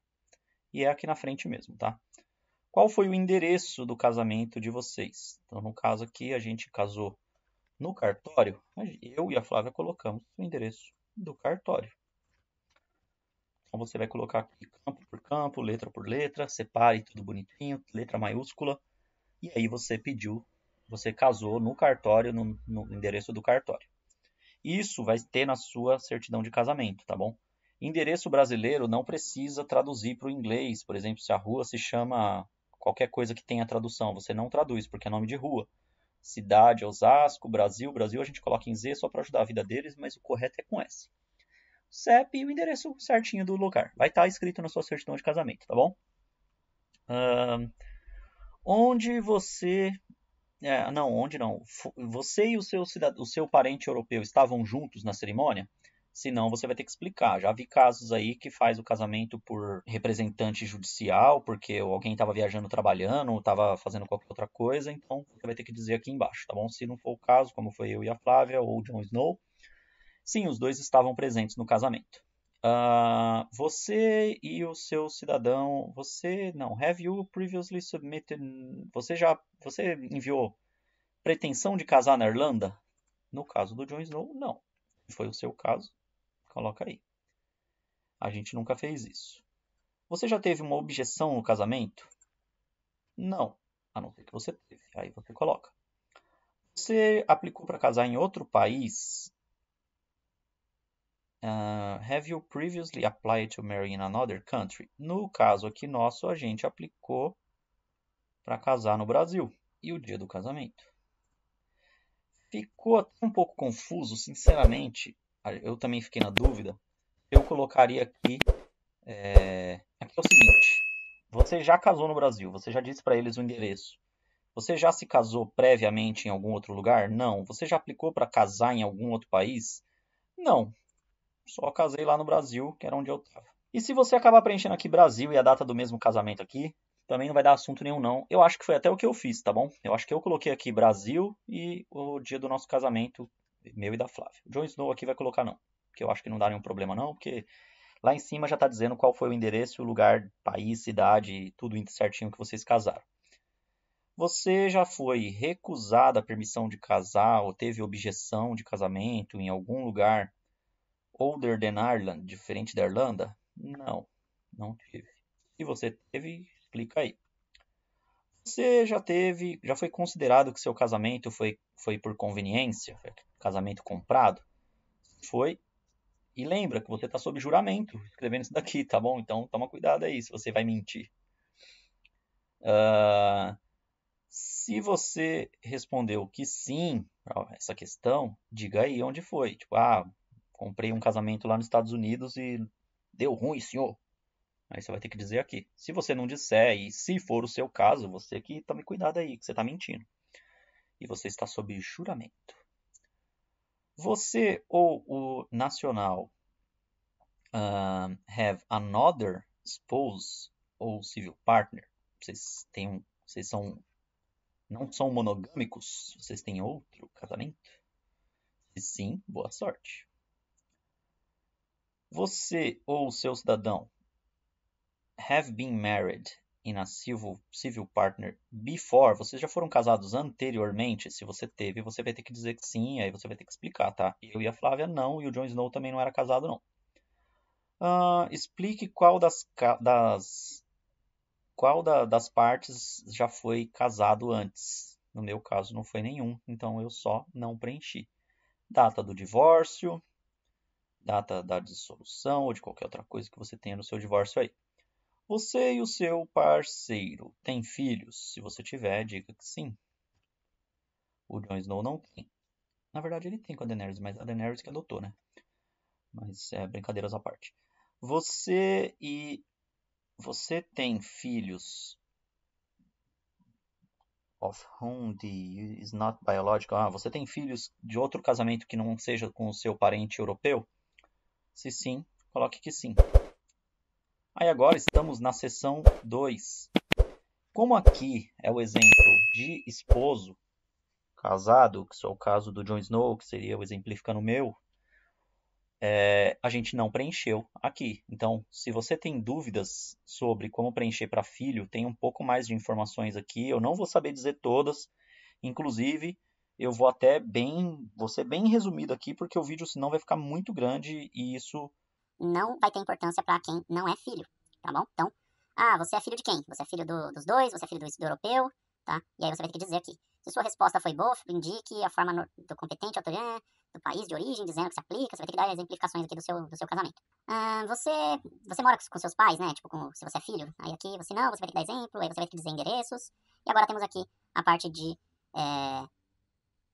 E é aqui na frente mesmo, tá? qual foi o endereço do casamento de vocês. Então, no caso aqui, a gente casou no cartório, eu e a Flávia colocamos o endereço do cartório. Então, você vai colocar aqui campo por campo, letra por letra, separe tudo bonitinho, letra maiúscula, e aí você pediu, você casou no cartório, no, no endereço do cartório. Isso vai ter na sua certidão de casamento, tá bom? Endereço brasileiro não precisa traduzir para o inglês. Por exemplo, se a rua se chama qualquer coisa que tenha tradução, você não traduz, porque é nome de rua. Cidade, Osasco, Brasil, Brasil a gente coloca em Z só para ajudar a vida deles, mas o correto é com S. CEP e o endereço certinho do lugar. Vai estar tá escrito na sua certidão de casamento, tá bom? onde você. É, não, onde não. Você e o seu, cidad... o seu parente europeu estavam juntos na cerimônia? senão você vai ter que explicar. Já vi casos aí que faz o casamento por representante judicial, porque alguém estava viajando, trabalhando, ou estava fazendo qualquer outra coisa, então você vai ter que dizer aqui embaixo, tá bom? Se não for o caso, como foi eu e a Flávia ou o John Snow, sim, os dois estavam presentes no casamento. Uh, você e o seu cidadão, você não, have you previously submitted, você já, você enviou pretensão de casar na Irlanda? No caso do John Snow, não. Foi o seu caso. Coloca aí. A gente nunca fez isso. Você já teve uma objeção no casamento? Não, a não ser que você teve. Aí você coloca. Você aplicou para casar em outro país? Uh, have you previously applied to marry in another country? No caso aqui nosso, a gente aplicou para casar no Brasil e o dia do casamento. Ficou um pouco confuso, sinceramente, eu também fiquei na dúvida. Eu colocaria aqui. É... Aqui é o seguinte: você já casou no Brasil, você já disse para eles o endereço. Você já se casou previamente em algum outro lugar? Não. Você já aplicou para casar em algum outro país? Não. Só casei lá no Brasil, que era onde eu estava. E se você acabar preenchendo aqui Brasil e a data do mesmo casamento aqui, também não vai dar assunto nenhum, não. Eu acho que foi até o que eu fiz, tá bom? Eu acho que eu coloquei aqui Brasil e o dia do nosso casamento, meu e da Flávia. Jon Snow aqui vai colocar não, que eu acho que não dá nenhum problema não, porque lá em cima já está dizendo qual foi o endereço, o lugar, país, cidade, tudo certinho que vocês casaram. Você já foi recusada a permissão de casar ou teve objeção de casamento em algum lugar older than Ireland, diferente da Irlanda? Não, não tive. Se você teve, explica aí. Você já teve, já foi considerado que seu casamento foi, foi por conveniência? casamento comprado? Foi. E lembra que você está sob juramento escrevendo isso daqui, tá bom? Então toma cuidado aí se você vai mentir. Uh, se você respondeu que sim essa questão, diga aí onde foi. Tipo, ah, comprei um casamento lá nos Estados Unidos e deu ruim, senhor. Aí você vai ter que dizer aqui. Se você não disser, e se for o seu caso, você que tome cuidado aí, que você está mentindo. E você está sob juramento. Você ou o nacional have another spouse ou civil partner? Vocês têm, vocês são, não são monogâmicos? Vocês têm outro casamento? Se sim, boa sorte. Você ou seu cidadão have been married e na civil, civil partner before, vocês já foram casados anteriormente? Se você teve, você vai ter que dizer que sim, aí você vai ter que explicar, tá? Eu e a Flávia não, e o Jon Snow também não era casado, não. Uh, explique qual das, das qual da, das partes já foi casado antes. No meu caso, não foi nenhum, então eu só não preenchi. Data do divórcio, data da dissolução ou de qualquer outra coisa que você tenha no seu divórcio aí. Você e o seu parceiro têm filhos? Se você tiver, diga que sim. O Jon Snow não tem. Na verdade, ele tem com a Daenerys, mas a Daenerys que adotou, né? Mas é, brincadeiras à parte. Você e. Você tem filhos of whom the is not biological. Ah, você tem filhos de outro casamento que não seja com o seu parente europeu? Se sim, coloque que sim. Aí agora estamos na seção 2. Como aqui é o exemplo de esposo casado, que é o caso do Jon Snow, que seria o exemplificando meu, é, a gente não preencheu aqui. Então, se você tem dúvidas sobre como preencher para filho, tem um pouco mais de informações aqui. Eu não vou saber dizer todas. Inclusive, eu vou até bem, vou ser bem resumido aqui, porque o vídeo senão vai ficar muito grande e isso não vai ter importância para quem não é filho, tá bom? Então, ah, você é filho de quem? Você é filho do, dos dois? Você é filho do, do europeu? Tá? E aí você vai ter que dizer aqui. Se sua resposta foi boa, indique a forma no, do competente é, do país de origem, dizendo que se aplica, você vai ter que dar exemplificações aqui do seu, do seu casamento. Ah, você, você mora com, seus pais, né? Tipo, com, se você é filho, aí aqui você não, você vai ter que dar exemplo, aí você vai ter que dizer endereços. E agora temos aqui a parte de é,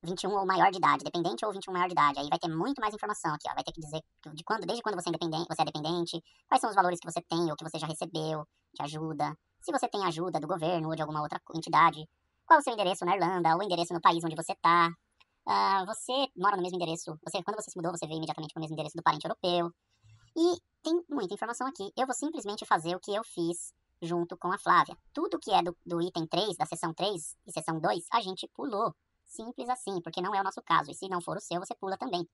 21 ou maior de idade, dependente ou 21 maior de idade. Aí vai ter muito mais informação aqui, ó. Vai ter que dizer de quando, desde quando você é independente, você é dependente, quais são os valores que você tem ou que você já recebeu de ajuda, se você tem ajuda do governo ou de alguma outra entidade, qual o seu endereço na Irlanda, o endereço no país onde você tá. Uh, você mora no mesmo endereço, você, quando você se mudou, você veio imediatamente para o mesmo endereço do parente europeu. E tem muita informação aqui. Eu vou simplesmente fazer o que eu fiz junto com a Flávia. Tudo que é do, do item 3, da seção 3 e seção 2, a gente pulou simples assim, porque não é o nosso caso. E se não for o seu, você pula também.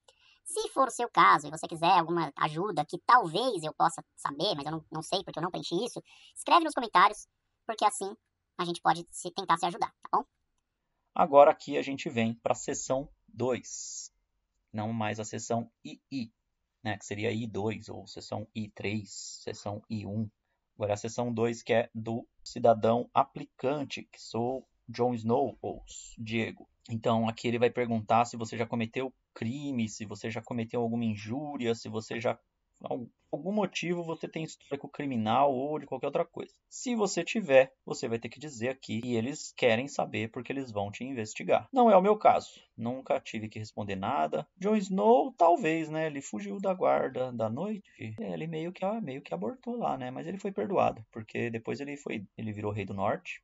Se for o seu caso e você quiser alguma ajuda que talvez eu possa saber, mas eu não, não sei porque eu não preenchi isso, escreve nos comentários, porque assim a gente pode se, tentar se ajudar, tá bom? Agora aqui a gente vem para a seção 2, não mais a seção II, né, que seria I2 ou seção I3, seção I1. Agora a seção 2 que é do cidadão aplicante, que sou Jon Snow ou Diego. Então aqui ele vai perguntar se você já cometeu crime, se você já cometeu alguma injúria, se você já algum motivo você tem histórico criminal ou de qualquer outra coisa. Se você tiver, você vai ter que dizer aqui e eles querem saber porque eles vão te investigar. Não é o meu caso. Nunca tive que responder nada. Jon Snow, talvez, né? Ele fugiu da guarda da noite. Ele meio que, meio que abortou lá, né? Mas ele foi perdoado, porque depois ele foi ele virou rei do norte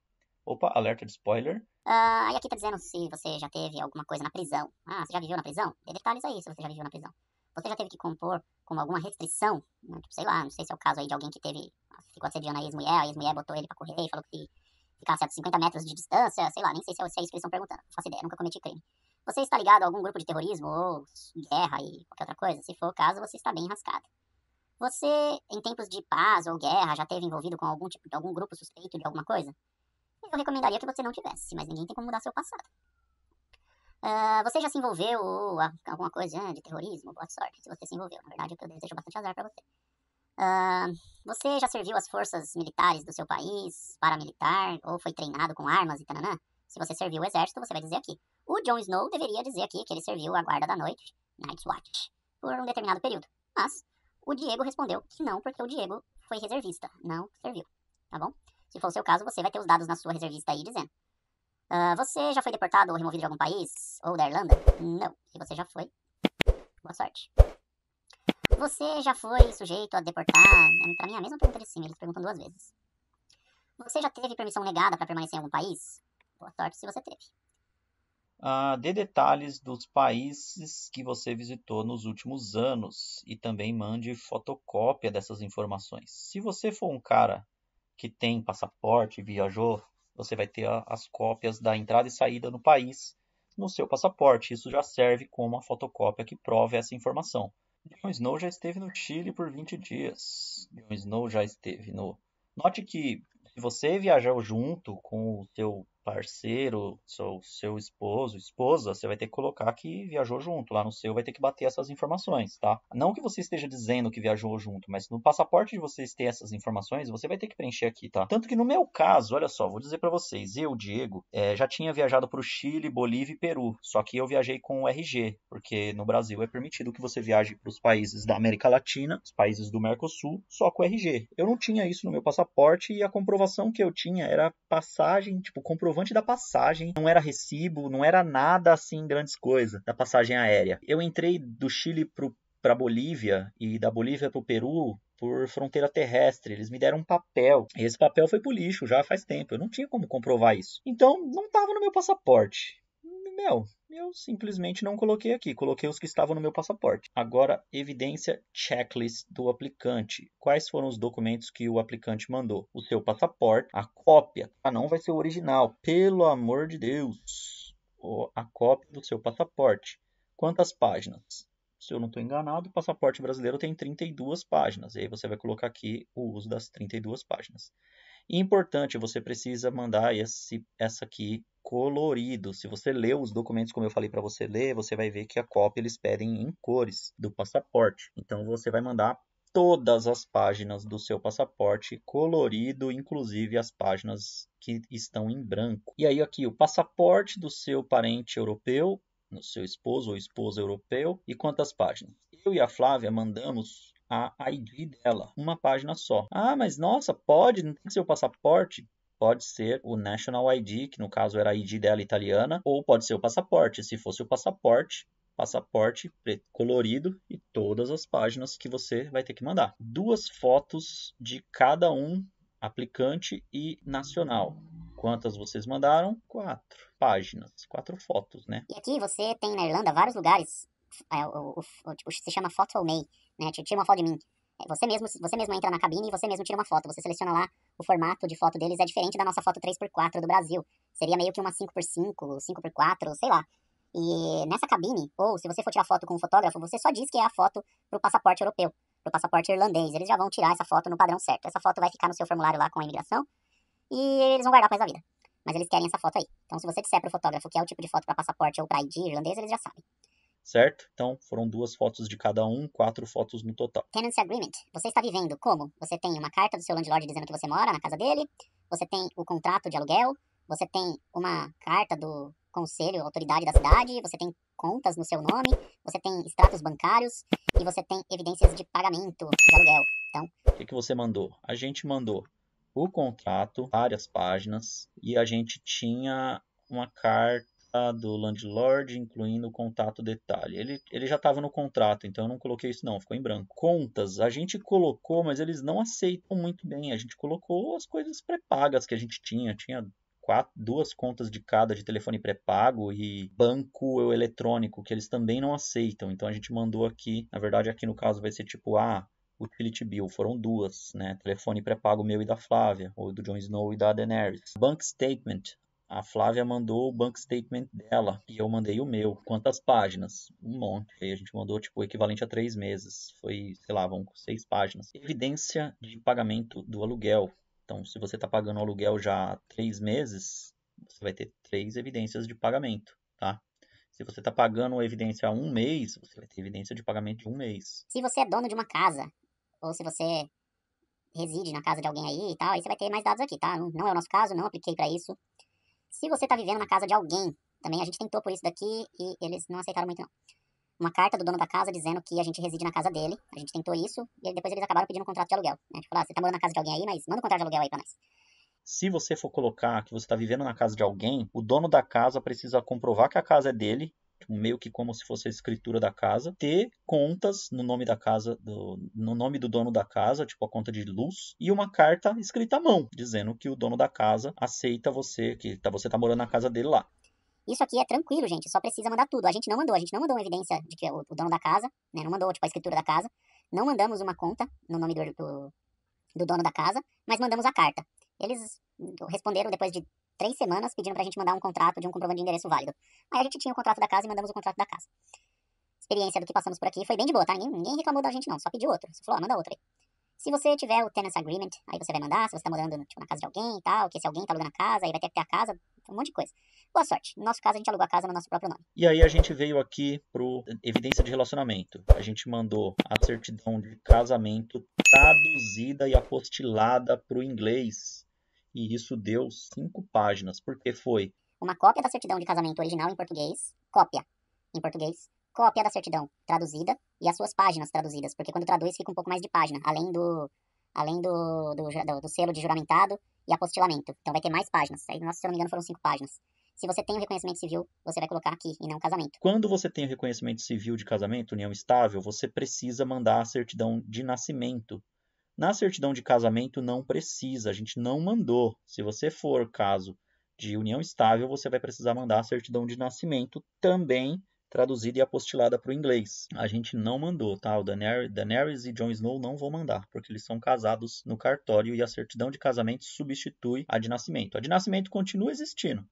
Opa, alerta de spoiler. Ah, e aqui tá dizendo se você já teve alguma coisa na prisão. Ah, você já viveu na prisão? Dê detalhes aí se você já viveu na prisão. Você já teve que compor com alguma restrição? não né, Tipo, sei lá, não sei se é o caso aí de alguém que teve. Ah, ficou assediando a ex-mulher, a ex-mulher botou ele pra correr e falou que se ficasse a 50 metros de distância, sei lá, nem sei se é isso que eles estão perguntando. Não faço ideia, nunca cometi crime. Você está ligado a algum grupo de terrorismo ou guerra e qualquer outra coisa? Se for o caso, você está bem rascado. Você, em tempos de paz ou guerra, já teve envolvido com algum tipo algum grupo suspeito de alguma coisa? eu recomendaria que você não tivesse, mas ninguém tem como mudar seu passado. Uh, você já se envolveu com alguma coisa né, de terrorismo? Boa sorte se você se envolveu. Na verdade, eu desejo bastante azar para você. Uh, você já serviu as forças militares do seu país, paramilitar, ou foi treinado com armas e tananã? Se você serviu o exército, você vai dizer aqui. O Jon Snow deveria dizer aqui que ele serviu a guarda da noite, Night Watch, por um determinado período. Mas o Diego respondeu que não, porque o Diego foi reservista, não serviu, tá bom? Se for o seu caso, você vai ter os dados na sua reservista aí dizendo. Uh, você já foi deportado ou removido de algum país? Ou da Irlanda? Não. Se você já foi, boa sorte. Você já foi sujeito a deportar? É, pra mim é a mesma pergunta de eles perguntam duas vezes. Você já teve permissão negada para permanecer em algum país? Boa sorte se você teve. Ah, dê detalhes dos países que você visitou nos últimos anos e também mande fotocópia dessas informações. Se você for um cara que tem passaporte, viajou, você vai ter as cópias da entrada e saída no país no seu passaporte. Isso já serve como uma fotocópia que prove essa informação. John Snow já esteve no Chile por 20 dias. John Snow já esteve no. Note que se você viajou junto com o seu parceiro, seu, seu esposo, esposa, você vai ter que colocar que viajou junto. Lá no seu vai ter que bater essas informações, tá? Não que você esteja dizendo que viajou junto, mas no passaporte de vocês ter essas informações, você vai ter que preencher aqui, tá? Tanto que no meu caso, olha só, vou dizer para vocês, eu, Diego, é, já tinha viajado para o Chile, Bolívia e Peru, só que eu viajei com o RG, porque no Brasil é permitido que você viaje para os países da América Latina, os países do Mercosul, só com o RG. Eu não tinha isso no meu passaporte e a comprovação que eu tinha era passagem, tipo, comprovação comprovante da passagem, não era recibo, não era nada assim grandes coisas da passagem aérea. Eu entrei do Chile para para Bolívia e da Bolívia para o Peru por fronteira terrestre. Eles me deram um papel. Esse papel foi pro lixo já faz tempo. Eu não tinha como comprovar isso. Então, não estava no meu passaporte meu, eu simplesmente não coloquei aqui, coloquei os que estavam no meu passaporte. Agora, evidência checklist do aplicante. Quais foram os documentos que o aplicante mandou? O seu passaporte, a cópia. Ah, não vai ser o original, pelo amor de Deus. A cópia do seu passaporte. Quantas páginas? Se eu não estou enganado, o passaporte brasileiro tem 32 páginas. E aí você vai colocar aqui o uso das 32 páginas. importante, você precisa mandar esse, essa aqui colorido. Se você lê os documentos como eu falei para você ler, você vai ver que a cópia eles pedem em cores do passaporte. Então você vai mandar todas as páginas do seu passaporte colorido, inclusive as páginas que estão em branco. E aí aqui o passaporte do seu parente europeu, do seu esposo ou esposa europeu e quantas páginas? Eu e a Flávia mandamos a ID dela, uma página só. Ah, mas nossa, pode? Não tem que ser o passaporte? pode ser o National ID, que no caso era a ID dela italiana, ou pode ser o passaporte. Se fosse o passaporte, passaporte colorido e todas as páginas que você vai ter que mandar. Duas fotos de cada um, aplicante e nacional. Quantas vocês mandaram? Quatro páginas, quatro fotos, né? E aqui você tem na Irlanda vários lugares. É, o, o, o, o tipo, se chama Photo May, né? Tira uma foto de mim. É, você mesmo, você mesmo entra na cabine e você mesmo tira uma foto. Você seleciona lá o formato de foto deles, é diferente da nossa foto 3x4 do Brasil. Seria meio que uma 5x5, 5x4, sei lá. E nessa cabine, ou se você for tirar foto com um fotógrafo, você só diz que é a foto pro passaporte europeu, pro passaporte irlandês. Eles já vão tirar essa foto no padrão certo. Essa foto vai ficar no seu formulário lá com a imigração e eles vão guardar pro resto da vida. Mas eles querem essa foto aí. Então, se você disser pro fotógrafo que é o tipo de foto para passaporte ou pra ID irlandês, eles já sabem certo? Então foram duas fotos de cada um, quatro fotos no total. Tenancy Agreement. Você está vivendo como? Você tem uma carta do seu landlord dizendo que você mora na casa dele, você tem o contrato de aluguel, você tem uma carta do conselho, autoridade da cidade, você tem contas no seu nome, você tem extratos bancários e você tem evidências de pagamento de aluguel. Então, o que, que você mandou? A gente mandou o contrato, várias páginas, e a gente tinha uma carta do landlord, incluindo o contato detalhe. Ele, ele já estava no contrato, então eu não coloquei isso não, ficou em branco. Contas, a gente colocou, mas eles não aceitam muito bem. A gente colocou as coisas pré-pagas que a gente tinha, tinha quatro, duas contas de cada de telefone pré-pago e banco eletrônico, que eles também não aceitam. Então a gente mandou aqui, na verdade aqui no caso vai ser tipo, a ah, utility bill, foram duas, né? Telefone pré-pago meu e da Flávia, ou do Jon Snow e da Daenerys. Bank statement, a Flávia mandou o bank statement dela e eu mandei o meu. Quantas páginas? Um monte. Aí a gente mandou tipo o equivalente a três meses. Foi, sei lá, vão seis páginas. Evidência de pagamento do aluguel. Então, se você está pagando aluguel já há três meses, você vai ter três evidências de pagamento, tá? Se você está pagando a evidência há um mês, você vai ter evidência de pagamento de um mês. Se você é dono de uma casa, ou se você reside na casa de alguém aí e tal, aí você vai ter mais dados aqui, tá? Não é o nosso caso, não apliquei para isso. Se você está vivendo na casa de alguém, também a gente tentou por isso daqui e eles não aceitaram muito não. Uma carta do dono da casa dizendo que a gente reside na casa dele. A gente tentou isso e depois eles acabaram pedindo um contrato de aluguel. Né? Tipo, ah, você tá morando na casa de alguém aí, mas manda um contrato de aluguel aí pra nós. Se você for colocar que você está vivendo na casa de alguém, o dono da casa precisa comprovar que a casa é dele Tipo, meio que como se fosse a escritura da casa, ter contas no nome da casa, do, no nome do dono da casa, tipo a conta de luz, e uma carta escrita à mão, dizendo que o dono da casa aceita você, que tá, você tá morando na casa dele lá. Isso aqui é tranquilo, gente, só precisa mandar tudo. A gente não mandou, a gente não mandou uma evidência de que é o, o dono da casa, né, não mandou, tipo, a escritura da casa, não mandamos uma conta no nome do, do, do dono da casa, mas mandamos a carta. Eles responderam depois de três semanas pedindo pra gente mandar um contrato de um comprovante de endereço válido. Aí a gente tinha o contrato da casa e mandamos o contrato da casa. Experiência do que passamos por aqui foi bem de boa, tá? Ninguém, ninguém reclamou da gente não, só pediu outro. Você falou, ah, manda outro aí. Se você tiver o tenant agreement, aí você vai mandar, se você tá morando tipo, na casa de alguém e tal, que se alguém tá alugando a casa, aí vai ter que ter a casa, um monte de coisa. Boa sorte. No nosso caso, a gente alugou a casa no nosso próprio nome. E aí a gente veio aqui pro evidência de relacionamento. A gente mandou a certidão de casamento traduzida e apostilada pro inglês e isso deu cinco páginas, porque foi uma cópia da certidão de casamento original em português, cópia em português, cópia da certidão traduzida e as suas páginas traduzidas, porque quando traduz fica um pouco mais de página, além do além do, do, do, do selo de juramentado e apostilamento. Então vai ter mais páginas. Aí, nossa, se eu não me engano, foram cinco páginas. Se você tem o reconhecimento civil, você vai colocar aqui e não casamento. Quando você tem o reconhecimento civil de casamento, união estável, você precisa mandar a certidão de nascimento na certidão de casamento não precisa, a gente não mandou. Se você for caso de união estável, você vai precisar mandar a certidão de nascimento também traduzida e apostilada para o inglês. A gente não mandou, tá? O Daenerys, Daenerys e Jon Snow não vão mandar, porque eles são casados no cartório e a certidão de casamento substitui a de nascimento. A de nascimento continua existindo,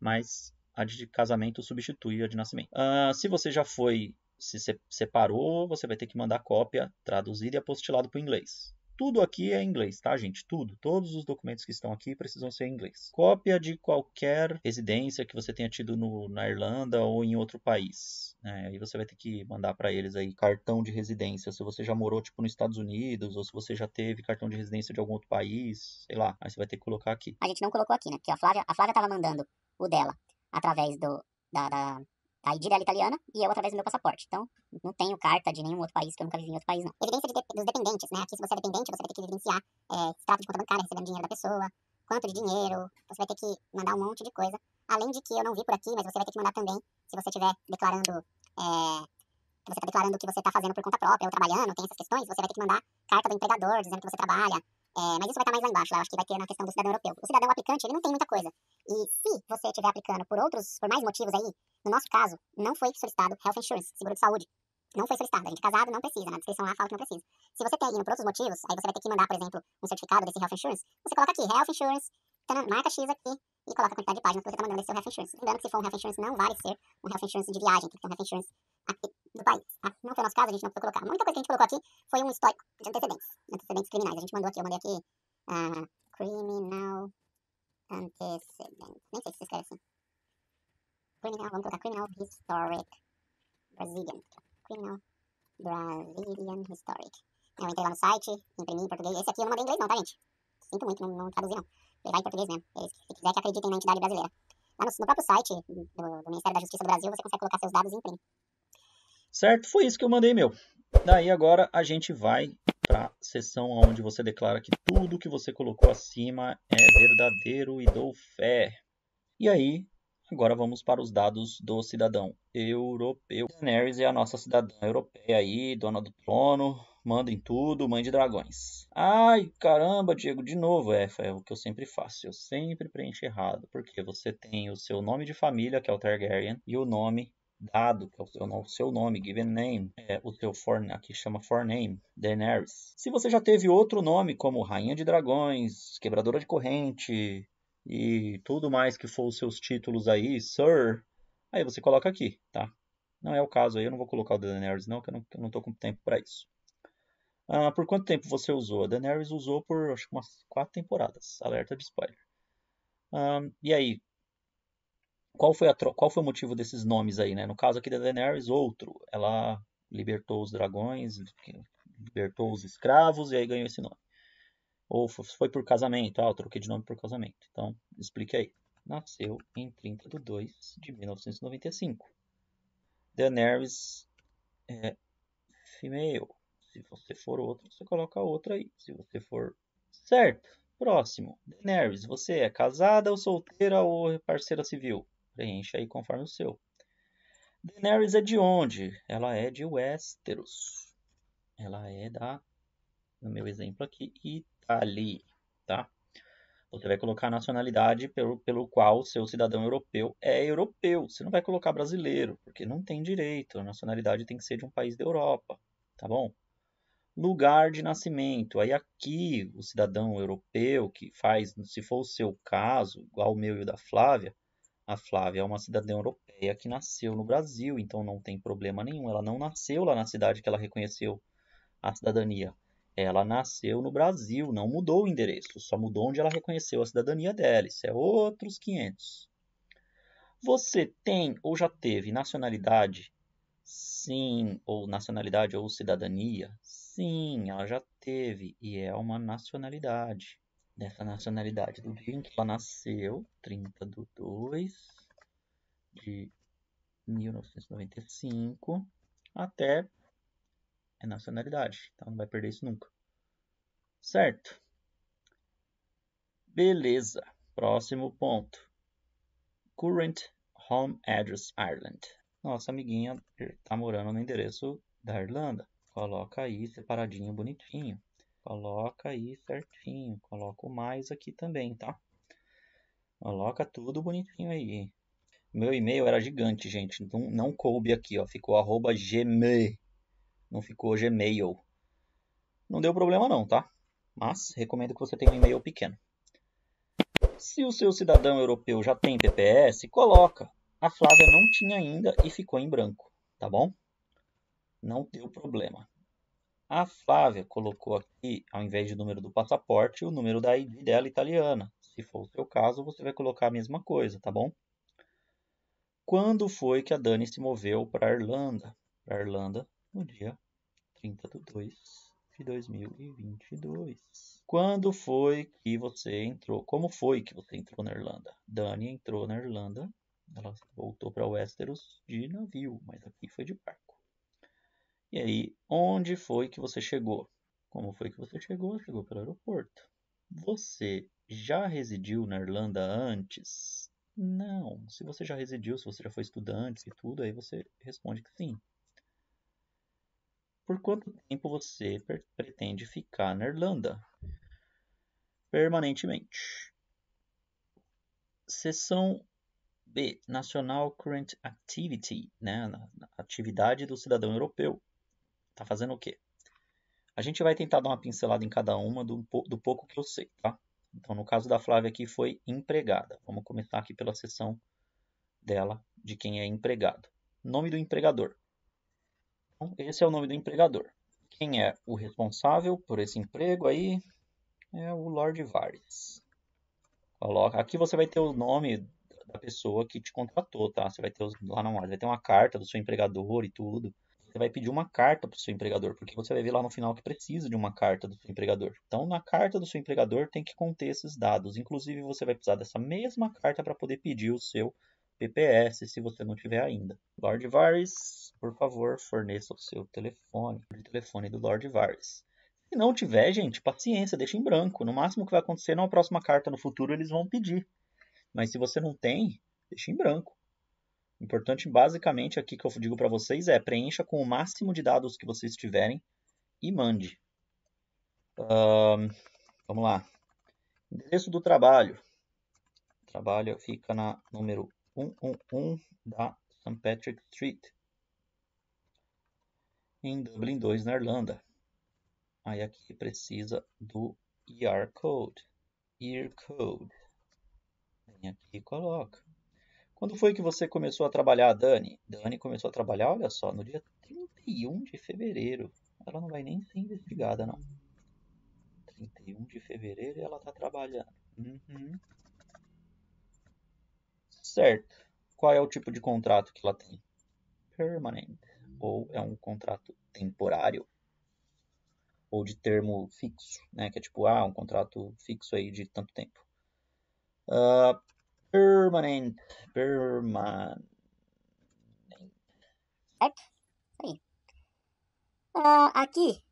mas a de casamento substitui a de nascimento. Uh, se você já foi se separou, você vai ter que mandar cópia traduzida e apostilado para o inglês. Tudo aqui é inglês, tá, gente? Tudo. Todos os documentos que estão aqui precisam ser em inglês. Cópia de qualquer residência que você tenha tido no, na Irlanda ou em outro país. Né? Aí você vai ter que mandar para eles aí cartão de residência. Se você já morou, tipo, nos Estados Unidos, ou se você já teve cartão de residência de algum outro país, sei lá. Aí você vai ter que colocar aqui. A gente não colocou aqui, né? Porque a Flávia, a Flávia tava mandando o dela através do, da, da a ID dela é italiana e eu através do meu passaporte. Então, não tenho carta de nenhum outro país, que eu nunca vivi em outro país, não. Evidência de, dos dependentes, né? Aqui, se você é dependente, você vai ter que evidenciar é, extrato de conta bancária, recebendo dinheiro da pessoa, quanto de dinheiro, você vai ter que mandar um monte de coisa. Além de que eu não vi por aqui, mas você vai ter que mandar também, se você estiver declarando, é, você está declarando que você está fazendo por conta própria ou trabalhando, tem essas questões, você vai ter que mandar carta do empregador dizendo que você trabalha, é, mas isso vai estar tá mais lá embaixo, lá, acho que vai ter na questão do cidadão europeu. O cidadão aplicante, ele não tem muita coisa. E se você estiver aplicando por outros, por mais motivos aí, no nosso caso, não foi solicitado health insurance, seguro de saúde. Não foi solicitado. A gente é casado não precisa, na descrição lá fala que não precisa. Se você tem indo por outros motivos, aí você vai ter que mandar, por exemplo, um certificado desse health insurance. Você coloca aqui, health insurance, tá marca X aqui e coloca a quantidade de páginas que você está mandando desse seu health insurance. Lembrando que se for um health insurance, não vale ser um health insurance de viagem, tem que ter um health insurance do país, tá? Não foi o nosso caso, a gente não precisou colocar. A única coisa que a gente colocou aqui foi um histórico de antecedentes, antecedentes criminais. A gente mandou aqui, eu mandei aqui, uh, criminal antecedentes. Nem sei se escreve assim. Criminal, vamos colocar criminal historic Brazilian. Criminal Brazilian historic. Eu entrei lá no site, imprimi em português. Esse aqui eu não mandei em inglês não, tá, gente? Sinto muito, não, não traduzi não. Ele vai em português mesmo. Eles, se quiser que acreditem na entidade brasileira. Lá no, no próprio site do, do, Ministério da Justiça do Brasil, você consegue colocar seus dados e imprimir. Certo? Foi isso que eu mandei meu. Daí agora a gente vai para a sessão onde você declara que tudo que você colocou acima é verdadeiro e dou fé. E aí, agora vamos para os dados do cidadão europeu. Daenerys é a nossa cidadã europeia aí, dona do trono, manda em tudo, mãe de dragões. Ai, caramba, Diego, de novo, é, é o que eu sempre faço, eu sempre preencho errado, porque você tem o seu nome de família, que é o Targaryen, e o nome dado, que é o seu, o seu nome, given name, é, o seu forname, aqui chama forname, Daenerys. Se você já teve outro nome, como Rainha de Dragões, Quebradora de Corrente e tudo mais que for os seus títulos aí, Sir, aí você coloca aqui, tá? Não é o caso aí, eu não vou colocar o Daenerys não, que eu não, que eu não tô com tempo para isso. Ah, por quanto tempo você usou? A Daenerys usou por, acho que umas quatro temporadas, alerta de spoiler. Ah, e aí, qual foi, a, qual foi o motivo desses nomes aí, né? No caso aqui da Daenerys, outro. Ela libertou os dragões, libertou os escravos e aí ganhou esse nome. Ou foi por casamento, ah, eu troquei de nome por casamento. Então, explique aí. Nasceu em 30 de 2 de 1995. Daenerys é female. Se você for outro, você coloca outra aí. Se você for certo, próximo. Daenerys, você é casada ou solteira ou parceira civil? Preencha aí conforme o seu. Daenerys é de onde? Ela é de Westeros. Ela é da, no meu exemplo aqui, Itália, tá? Você vai colocar a nacionalidade pelo, pelo qual seu cidadão europeu é europeu. Você não vai colocar brasileiro, porque não tem direito. A nacionalidade tem que ser de um país da Europa, tá bom? Lugar de nascimento. Aí aqui, o cidadão europeu que faz, se for o seu caso, igual o meu e o da Flávia, a Flávia é uma cidadã europeia que nasceu no Brasil, então não tem problema nenhum. Ela não nasceu lá na cidade que ela reconheceu a cidadania. Ela nasceu no Brasil, não mudou o endereço, só mudou onde ela reconheceu a cidadania dela. Isso é outros 500. Você tem ou já teve nacionalidade? Sim, ou nacionalidade ou cidadania? Sim, ela já teve e é uma nacionalidade dessa nacionalidade do dia em que ela nasceu, 30 de 2 de 1995, até é nacionalidade. Então não vai perder isso nunca. Certo? Beleza. Próximo ponto. Current Home Address Ireland. Nossa amiguinha está morando no endereço da Irlanda. Coloca aí separadinho, bonitinho. Coloca aí certinho. Coloca o mais aqui também, tá? Coloca tudo bonitinho aí. Meu e-mail era gigante, gente. Não, não coube aqui, ó. Ficou arroba gmail. Não ficou gmail. Não deu problema não, tá? Mas recomendo que você tenha um e-mail pequeno. Se o seu cidadão europeu já tem PPS, coloca. A Flávia não tinha ainda e ficou em branco, tá bom? Não deu problema. A Flávia colocou aqui, ao invés de número do passaporte, o número da ID dela italiana. Se for o seu caso, você vai colocar a mesma coisa, tá bom? Quando foi que a Dani se moveu para a Irlanda? Para a Irlanda, no dia 30 de 2 de 2022. Quando foi que você entrou? Como foi que você entrou na Irlanda? Dani entrou na Irlanda, ela voltou para Westeros de navio, mas aqui foi de barco. E aí, onde foi que você chegou? Como foi que você chegou? Chegou pelo aeroporto. Você já residiu na Irlanda antes? Não. Se você já residiu, se você já foi estudante e tudo, aí você responde que sim. Por quanto tempo você pretende ficar na Irlanda? Permanentemente. Seção B. National Current Activity, né? Atividade do cidadão europeu. Tá fazendo o quê? A gente vai tentar dar uma pincelada em cada uma do, do pouco que eu sei, tá? Então, no caso da Flávia aqui foi empregada. Vamos começar aqui pela seção dela de quem é empregado. Nome do empregador. Então, esse é o nome do empregador. Quem é o responsável por esse emprego aí é o Lord Varies Coloca. Aqui você vai ter o nome da pessoa que te contratou, tá? Você vai ter os, lá na vai ter uma carta do seu empregador e tudo você vai pedir uma carta para o seu empregador, porque você vai ver lá no final que precisa de uma carta do seu empregador. Então, na carta do seu empregador tem que conter esses dados. Inclusive, você vai precisar dessa mesma carta para poder pedir o seu PPS, se você não tiver ainda. Lord Varys, por favor, forneça o seu telefone, o telefone do Lord Varys. Se não tiver, gente, paciência, deixa em branco. No máximo que vai acontecer, na próxima carta no futuro eles vão pedir. Mas se você não tem, deixa em branco importante, basicamente, aqui que eu digo para vocês é preencha com o máximo de dados que vocês tiverem e mande. Um, vamos lá. Endereço do trabalho. O trabalho fica na número 111 da St. Patrick Street, em Dublin 2, na Irlanda. Aí aqui precisa do ER Code. ER Code. Vem aqui e coloca. Quando foi que você começou a trabalhar, Dani? Dani começou a trabalhar, olha só, no dia 31 de fevereiro. Ela não vai nem ser investigada, não. 31 de fevereiro e ela está trabalhando. Uhum. Certo. Qual é o tipo de contrato que ela tem? Permanente. Ou é um contrato temporário. Ou de termo fixo, né? Que é tipo, ah, um contrato fixo aí de tanto tempo. Uh, Permanent. Permanent. Certo? Aí. Uh, aqui,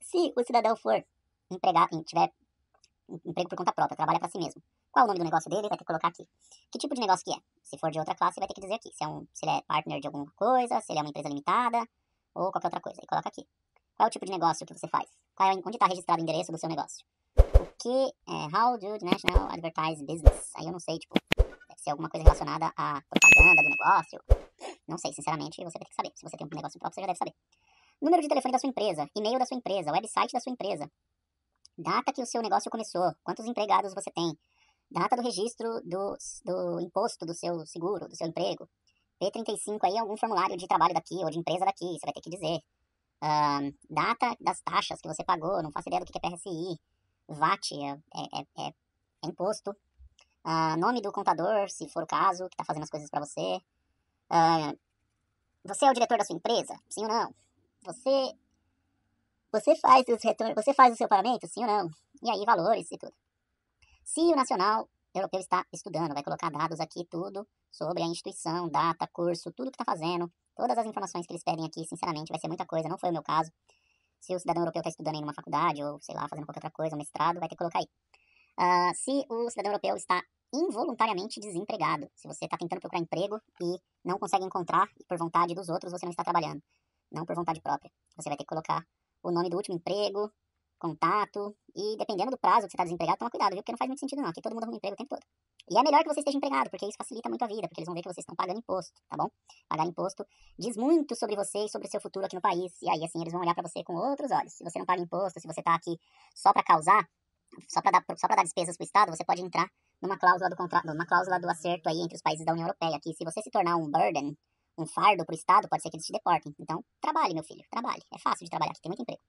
se o cidadão for empregar, tiver emprego por conta própria, trabalha para si mesmo, qual o nome do negócio dele? Vai ter que colocar aqui. Que tipo de negócio que é? Se for de outra classe, vai ter que dizer aqui. Se, é um, se ele é partner de alguma coisa, se ele é uma empresa limitada, ou qualquer outra coisa. E coloca aqui. Qual é o tipo de negócio que você faz? Qual é, onde está registrado o endereço do seu negócio? O que é How do National Advertise Business? Aí eu não sei, tipo, se é alguma coisa relacionada à propaganda do negócio. Não sei, sinceramente, você vai ter que saber. Se você tem um negócio próprio, você já deve saber. Número de telefone da sua empresa, e-mail da sua empresa, website da sua empresa. Data que o seu negócio começou, quantos empregados você tem, data do registro do, do imposto do seu seguro, do seu emprego. P35 aí, algum formulário de trabalho daqui ou de empresa daqui, você vai ter que dizer. data das taxas que você pagou, não faço ideia do que é PRSI. VAT é, é, é, é imposto uh, nome do contador, se for o caso, que está fazendo as coisas para você. Uh, você é o diretor da sua empresa? Sim ou não? Você você faz os retornos, você faz o seu pagamento? Sim ou não? E aí valores e tudo. Se o nacional europeu está estudando, vai colocar dados aqui tudo sobre a instituição, data, curso, tudo que está fazendo, todas as informações que eles pedem aqui, sinceramente, vai ser muita coisa, não foi o meu caso. Se o cidadão europeu está estudando em uma faculdade ou, sei lá, fazendo qualquer outra coisa, um mestrado, vai ter que colocar aí. Uh, se o cidadão europeu está involuntariamente desempregado, se você está tentando procurar emprego e não consegue encontrar e por vontade dos outros você não está trabalhando, não por vontade própria. Você vai ter que colocar o nome do último emprego, contato e dependendo do prazo que você está desempregado, toma cuidado, viu? Porque não faz muito sentido não, aqui todo mundo arruma emprego o tempo todo. E é melhor que você esteja empregado, porque isso facilita muito a vida, porque eles vão ver que vocês estão pagando imposto, tá bom? Pagar imposto diz muito sobre você e sobre o seu futuro aqui no país. E aí, assim, eles vão olhar para você com outros olhos. Se você não paga imposto, se você tá aqui só para causar, só para dar, só dar despesas para o Estado, você pode entrar numa cláusula do contrato, numa cláusula do acerto aí entre os países da União Europeia, que se você se tornar um burden, um fardo para o Estado, pode ser que eles te deportem. Então, trabalhe, meu filho, trabalhe. É fácil de trabalhar, aqui tem muito emprego.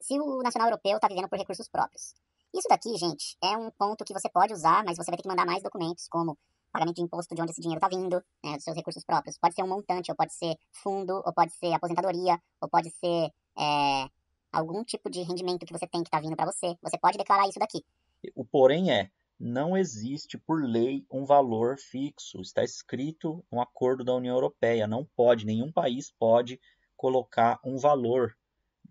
se o nacional europeu está vivendo por recursos próprios. Isso daqui, gente, é um ponto que você pode usar, mas você vai ter que mandar mais documentos, como pagamento de imposto de onde esse dinheiro está vindo, né, dos seus recursos próprios. Pode ser um montante, ou pode ser fundo, ou pode ser aposentadoria, ou pode ser é, algum tipo de rendimento que você tem que está vindo para você, você pode declarar isso daqui. O porém é, não existe por lei um valor fixo. Está escrito no acordo da União Europeia. Não pode, nenhum país pode colocar um valor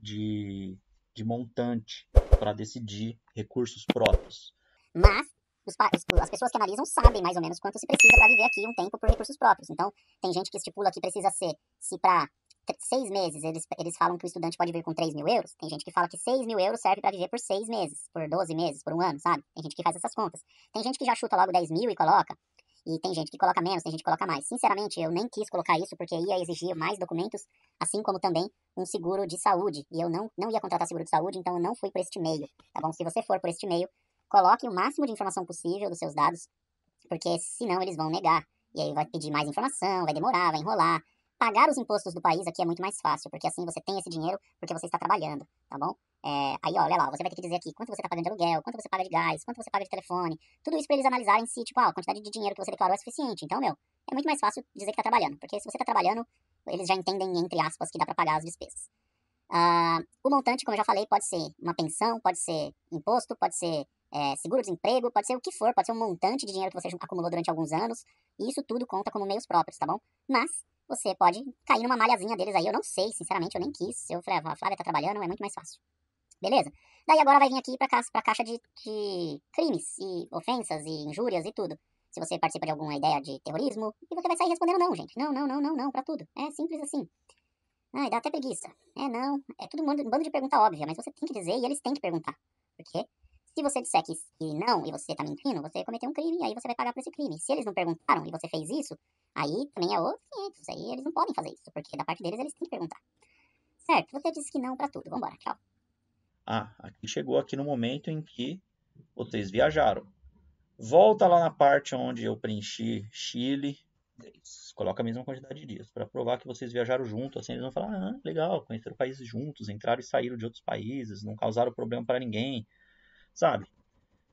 de, de montante para decidir recursos próprios. Mas os, as pessoas que analisam sabem mais ou menos quanto se precisa para viver aqui um tempo por recursos próprios. Então, tem gente que estipula que precisa ser, se para seis meses, eles, eles falam que o estudante pode vir com 3 mil euros. Tem gente que fala que 6 mil euros serve para viver por seis meses, por 12 meses, por um ano, sabe? Tem gente que faz essas contas. Tem gente que já chuta logo 10 mil e coloca. E tem gente que coloca menos, tem gente que coloca mais. Sinceramente, eu nem quis colocar isso porque ia exigir mais documentos, assim como também um seguro de saúde. E eu não, não ia contratar seguro de saúde, então eu não fui por este meio, tá bom? Se você for por este meio, coloque o máximo de informação possível dos seus dados, porque senão eles vão negar. E aí vai pedir mais informação, vai demorar, vai enrolar. Pagar os impostos do país aqui é muito mais fácil, porque assim você tem esse dinheiro porque você está trabalhando, tá bom? É, aí, olha lá, você vai ter que dizer aqui quanto você está pagando de aluguel, quanto você paga de gás, quanto você paga de telefone, tudo isso para eles analisarem se, tipo, ah, a quantidade de dinheiro que você declarou é suficiente. Então, meu, é muito mais fácil dizer que está trabalhando, porque se você está trabalhando, eles já entendem, entre aspas, que dá para pagar as despesas. Uh, o montante, como eu já falei, pode ser uma pensão, pode ser imposto, pode ser é, seguro-desemprego, pode ser o que for, pode ser um montante de dinheiro que você acumulou durante alguns anos, e isso tudo conta como meios próprios, tá bom? Mas você pode cair numa malhazinha deles aí. Eu não sei, sinceramente, eu nem quis. Eu falei, ah, a Flávia tá trabalhando, é muito mais fácil. Beleza? Daí agora vai vir aqui pra caixa, pra caixa de, de crimes e ofensas e injúrias e tudo. Se você participa de alguma ideia de terrorismo, e você vai sair respondendo não, gente. Não, não, não, não, não, pra tudo. É simples assim. Ai, dá até preguiça. É não. É tudo um bando de pergunta óbvia, mas você tem que dizer e eles têm que perguntar. Porque se você disser que, não e você tá mentindo, você cometeu um crime e aí você vai pagar por esse crime. Se eles não perguntaram e você fez isso, aí também é outro 500. Aí eles não podem fazer isso, porque da parte deles eles têm que perguntar. Certo, você disse que não para tudo. Vambora, tchau. Ah, aqui chegou aqui no momento em que vocês viajaram. Volta lá na parte onde eu preenchi Chile. Coloca a mesma quantidade de dias para provar que vocês viajaram junto. Assim eles vão falar: ah, legal, conheceram países juntos, entraram e saíram de outros países, não causaram problema para ninguém sabe?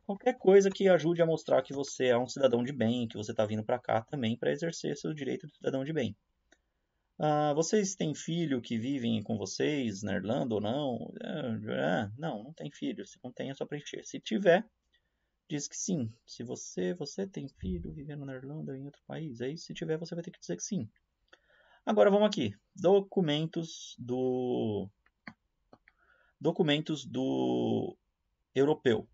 Qualquer coisa que ajude a mostrar que você é um cidadão de bem, que você está vindo para cá também para exercer seu direito de cidadão de bem. Ah, vocês têm filho que vivem com vocês na Irlanda ou não? É, é, não, não tem filho. Se não tem, é só preencher. Se tiver, diz que sim. Se você, você tem filho vivendo na Irlanda ou em outro país, aí se tiver, você vai ter que dizer que sim. Agora vamos aqui. Documentos do documentos do europeu.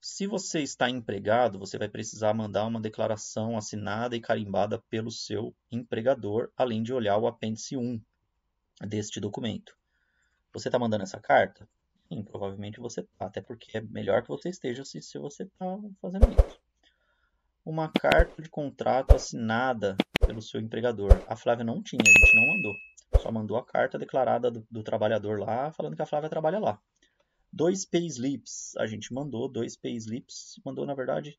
Se você está empregado, você vai precisar mandar uma declaração assinada e carimbada pelo seu empregador, além de olhar o apêndice 1 deste documento. Você está mandando essa carta? Sim, provavelmente você está, até porque é melhor que você esteja se, se você está fazendo isso. Uma carta de contrato assinada pelo seu empregador. A Flávia não tinha, a gente não mandou. Só mandou a carta declarada do, do trabalhador lá, falando que a Flávia trabalha lá dois payslips. A gente mandou dois payslips, mandou na verdade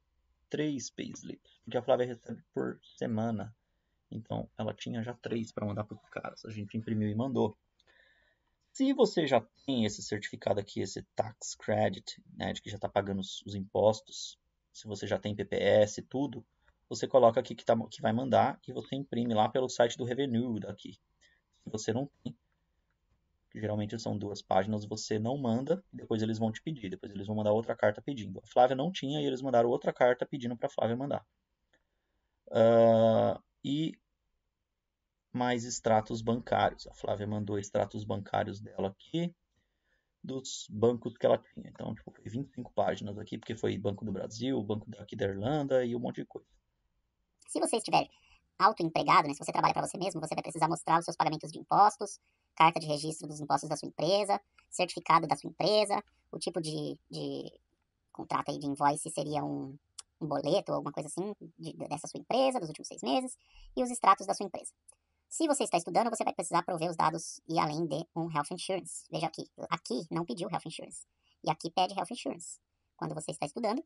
três payslips, porque a Flávia recebe por semana. Então ela tinha já três para mandar para os caras. A gente imprimiu e mandou. Se você já tem esse certificado aqui, esse tax credit, né, de que já está pagando os, os, impostos, se você já tem PPS e tudo, você coloca aqui que, tá, que vai mandar e você imprime lá pelo site do Revenue daqui. Se você não tem, geralmente são duas páginas, você não manda, depois eles vão te pedir, depois eles vão mandar outra carta pedindo. A Flávia não tinha e eles mandaram outra carta pedindo para a Flávia mandar. Uh, e mais extratos bancários. A Flávia mandou extratos bancários dela aqui, dos bancos que ela tinha. Então, tipo, 25 páginas aqui, porque foi Banco do Brasil, Banco daqui da Irlanda e um monte de coisa. Se você estiver autoempregado, né, se você trabalha para você mesmo, você vai precisar mostrar os seus pagamentos de impostos, carta de registro dos impostos da sua empresa, certificado da sua empresa, o tipo de, de contrato aí de invoice seria um, um boleto ou alguma coisa assim de, dessa sua empresa, dos últimos seis meses, e os extratos da sua empresa. Se você está estudando, você vai precisar prover os dados e além de um health insurance. Veja aqui, aqui não pediu health insurance. E aqui pede health insurance, quando você está estudando.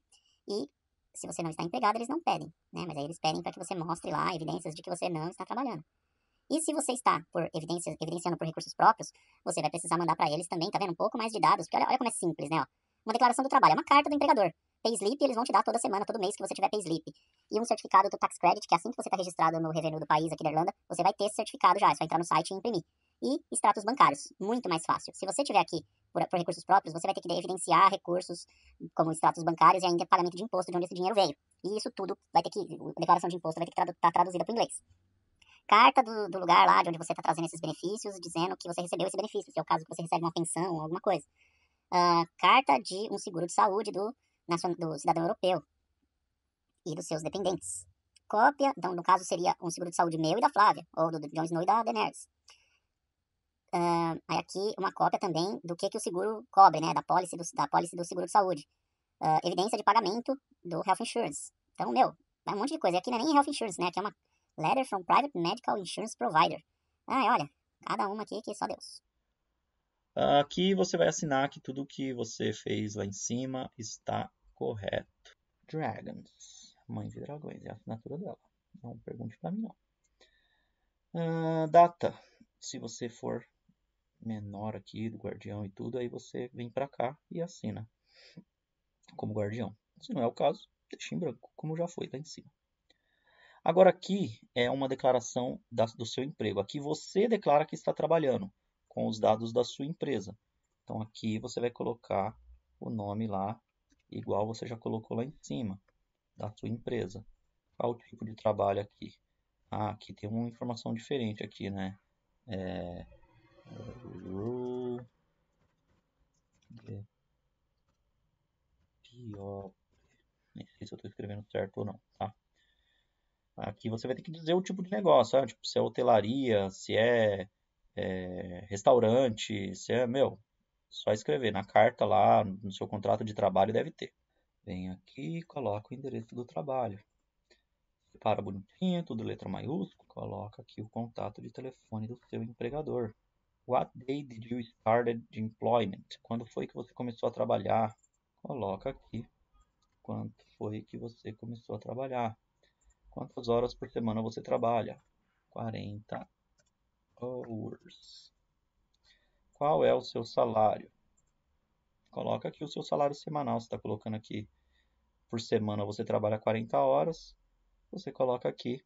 E se você não está empregado, eles não pedem, né? Mas aí eles pedem para que você mostre lá evidências de que você não está trabalhando. E se você está por evidência, evidenciando por recursos próprios, você vai precisar mandar para eles também, tá vendo? Um pouco mais de dados, porque olha, olha como é simples, né? Ó. Uma declaração do trabalho, é uma carta do empregador. Payslip, eles vão te dar toda semana, todo mês que você tiver payslip. E um certificado do Tax Credit, que é assim que você está registrado no revenue do país aqui da Irlanda, você vai ter esse certificado já, você só entrar no site e imprimir. E extratos bancários, muito mais fácil. Se você tiver aqui por, por recursos próprios, você vai ter que evidenciar recursos como extratos bancários e ainda pagamento de imposto de onde esse dinheiro veio. E isso tudo vai ter que, a declaração de imposto vai ter que estar tá traduzida para o inglês carta do, do lugar lá de onde você está trazendo esses benefícios, dizendo que você recebeu esse benefício, se é o caso que você recebe uma pensão ou alguma coisa. Uh, carta de um seguro de saúde do, do cidadão europeu e dos seus dependentes. Cópia, então no caso seria um seguro de saúde meu e da Flávia, ou do, do John Snow e da Daenerys. Uh, aí aqui uma cópia também do que, que o seguro cobre, né, da pólice do, da pólice do seguro de saúde. Uh, evidência de pagamento do health insurance. Então, meu, vai é um monte de coisa. E aqui não é nem health insurance, né, aqui é uma Letter from Private Medical Insurance Provider. Ah, olha, cada uma aqui que só Deus. Aqui você vai assinar que tudo que você fez lá em cima está correto. Dragons. Mãe de dragões, é a assinatura dela. Não pergunte pra mim, não. Uh, data. Se você for menor aqui do guardião e tudo, aí você vem pra cá e assina como guardião. Se não é o caso, deixa em branco, como já foi lá tá em cima. Agora, aqui é uma declaração da, do seu emprego. Aqui você declara que está trabalhando com os dados da sua empresa. Então, aqui você vai colocar o nome lá, igual você já colocou lá em cima, da sua empresa. Qual o tipo de trabalho aqui? Ah, aqui tem uma informação diferente aqui, né? É... Rule... Pior... Nem sei se eu estou escrevendo certo ou não, tá? Aqui você vai ter que dizer o tipo de negócio, ah, tipo, se é hotelaria, se é, é, restaurante, se é, meu, só escrever na carta lá, no seu contrato de trabalho deve ter. Vem aqui e coloca o endereço do trabalho. Separa bonitinho, tudo letra maiúscula, coloca aqui o contato de telefone do seu empregador. What day did you start employment? Quando foi que você começou a trabalhar? Coloca aqui quando foi que você começou a trabalhar. Quantas horas por semana você trabalha? 40 hours. Qual é o seu salário? Coloca aqui o seu salário semanal. Você está colocando aqui por semana você trabalha 40 horas. Você coloca aqui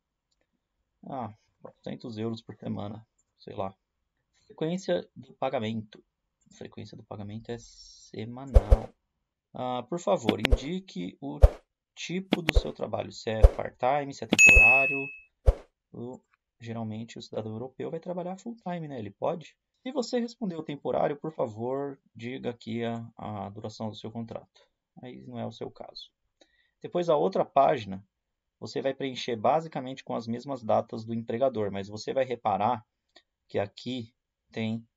ah, 400 euros por semana. Sei lá. Frequência do pagamento. Frequência do pagamento é semanal. Ah, por favor, indique o tipo do seu trabalho, se é part-time, se é temporário. O, geralmente o cidadão europeu vai trabalhar full-time, né? Ele pode. Se você respondeu temporário, por favor, diga aqui a, a duração do seu contrato. Aí não é o seu caso. Depois, a outra página, você vai preencher basicamente com as mesmas datas do empregador, mas você vai reparar que aqui tem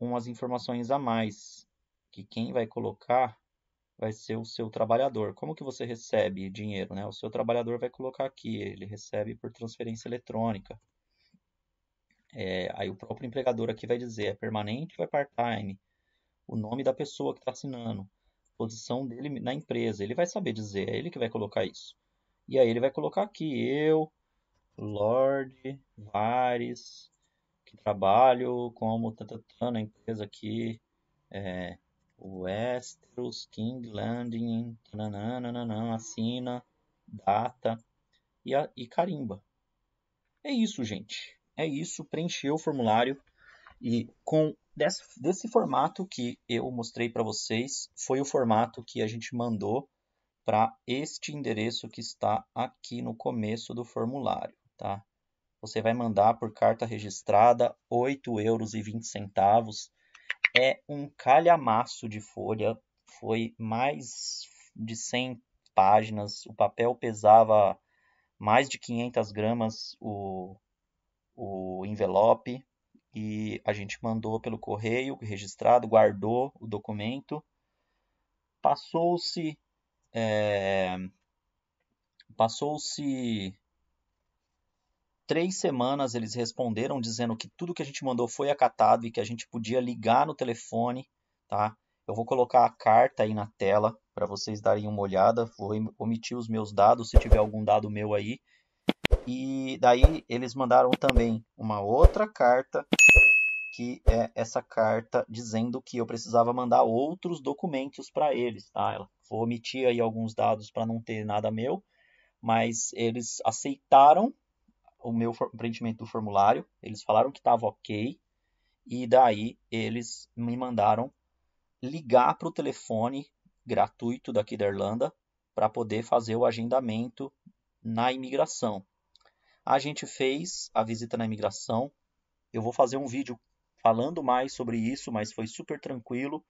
umas informações a mais, que quem vai colocar vai ser o seu trabalhador. Como que você recebe dinheiro? Né? O seu trabalhador vai colocar aqui, ele recebe por transferência eletrônica. É, aí o próprio empregador aqui vai dizer, é permanente ou é part-time? O nome da pessoa que está assinando, posição dele na empresa, ele vai saber dizer, é ele que vai colocar isso. E aí ele vai colocar aqui, eu, Lorde, Vares, que trabalho como tatatã na empresa aqui, é, Westeros, King Landing, nananana, assina, data e, a, e carimba. É isso, gente. É isso. Preencheu o formulário e com desse, desse formato que eu mostrei para vocês, foi o formato que a gente mandou para este endereço que está aqui no começo do formulário, tá? Você vai mandar por carta registrada R$ 8,20 é um calhamaço de folha, foi mais de 100 páginas, o papel pesava mais de 500 gramas o, o envelope e a gente mandou pelo correio registrado, guardou o documento. Passou-se é, passou-se três semanas eles responderam dizendo que tudo que a gente mandou foi acatado e que a gente podia ligar no telefone, tá? Eu vou colocar a carta aí na tela para vocês darem uma olhada. Vou omitir os meus dados se tiver algum dado meu aí. E daí eles mandaram também uma outra carta, que é essa carta dizendo que eu precisava mandar outros documentos para eles, tá? Vou omitir aí alguns dados para não ter nada meu, mas eles aceitaram o meu preenchimento do formulário, eles falaram que estava ok, e daí eles me mandaram ligar para o telefone gratuito daqui da Irlanda para poder fazer o agendamento na imigração. A gente fez a visita na imigração. Eu vou fazer um vídeo falando mais sobre isso, mas foi super tranquilo.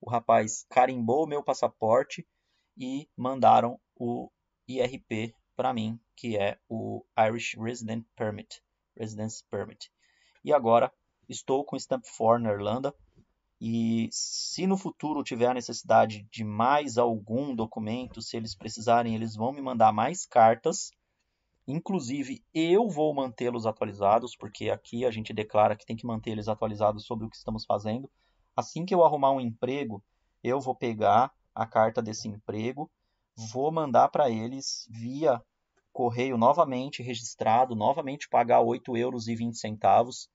O rapaz carimbou o meu passaporte e mandaram o IRP para mim que é o Irish Resident Permit, Residence Permit. E agora estou com o Stamp 4 na Irlanda e se no futuro tiver a necessidade de mais algum documento, se eles precisarem, eles vão me mandar mais cartas. Inclusive, eu vou mantê-los atualizados, porque aqui a gente declara que tem que manter eles atualizados sobre o que estamos fazendo. Assim que eu arrumar um emprego, eu vou pegar a carta desse emprego, vou mandar para eles via correio novamente registrado, novamente pagar 8 euros e 20 centavos.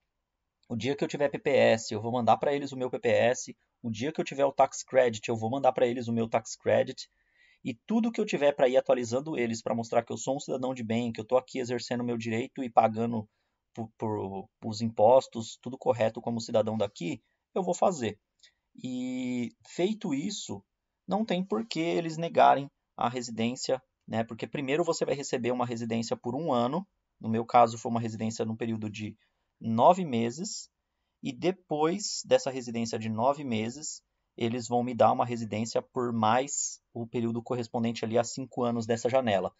O dia que eu tiver PPS, eu vou mandar para eles o meu PPS. O dia que eu tiver o tax credit, eu vou mandar para eles o meu tax credit. E tudo que eu tiver para ir atualizando eles para mostrar que eu sou um cidadão de bem, que eu estou aqui exercendo o meu direito e pagando por, por, os impostos, tudo correto como cidadão daqui, eu vou fazer. E feito isso, não tem por que eles negarem a residência né? Porque primeiro você vai receber uma residência por um ano, no meu caso foi uma residência num período de nove meses, e depois dessa residência de nove meses, eles vão me dar uma residência por mais o período correspondente ali a cinco anos dessa janela.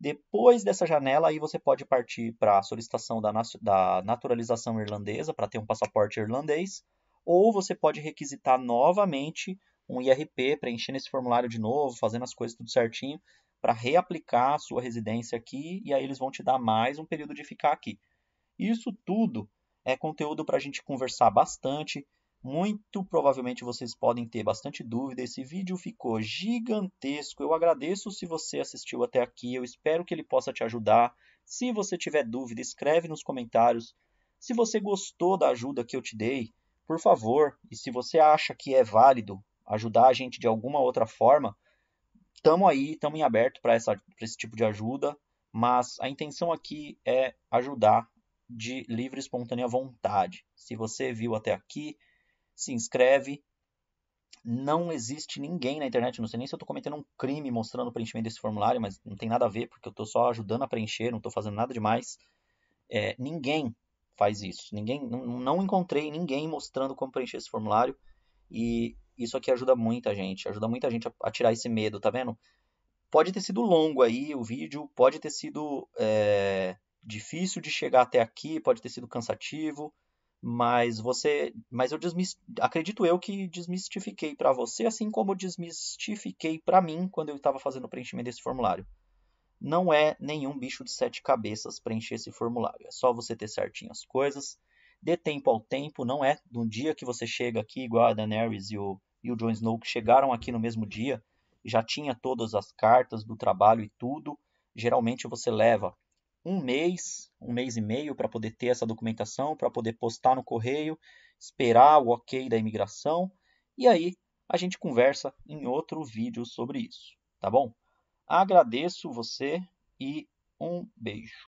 Depois dessa janela, aí você pode partir para a solicitação da, da naturalização irlandesa para ter um passaporte irlandês, ou você pode requisitar novamente um IRP, preenchendo esse formulário de novo, fazendo as coisas tudo certinho, para reaplicar a sua residência aqui e aí eles vão te dar mais um período de ficar aqui. Isso tudo é conteúdo para a gente conversar bastante. Muito provavelmente vocês podem ter bastante dúvida. Esse vídeo ficou gigantesco. Eu agradeço se você assistiu até aqui. Eu espero que ele possa te ajudar. Se você tiver dúvida, escreve nos comentários. Se você gostou da ajuda que eu te dei, por favor, e se você acha que é válido ajudar a gente de alguma outra forma, estamos aí, estamos em aberto para esse tipo de ajuda, mas a intenção aqui é ajudar de livre e espontânea vontade. Se você viu até aqui, se inscreve. Não existe ninguém na internet, não sei nem se eu estou cometendo um crime mostrando o preenchimento desse formulário, mas não tem nada a ver, porque eu estou só ajudando a preencher, não estou fazendo nada demais. É, ninguém faz isso. Ninguém, não, não encontrei ninguém mostrando como preencher esse formulário. E isso aqui ajuda muita gente, ajuda muita gente a, a tirar esse medo, tá vendo? Pode ter sido longo aí o vídeo, pode ter sido é, difícil de chegar até aqui, pode ter sido cansativo, mas você, mas eu desmist, acredito eu que desmistifiquei para você, assim como eu desmistifiquei para mim quando eu estava fazendo o preenchimento desse formulário. Não é nenhum bicho de sete cabeças preencher esse formulário. É só você ter certinho as coisas. Dê tempo ao tempo, não é um dia que você chega aqui, igual a Daenerys e o, e o Jon Snow que chegaram aqui no mesmo dia, já tinha todas as cartas do trabalho e tudo. Geralmente você leva um mês, um mês e meio para poder ter essa documentação, para poder postar no correio, esperar o ok da imigração e aí a gente conversa em outro vídeo sobre isso, tá bom? Agradeço você e um beijo.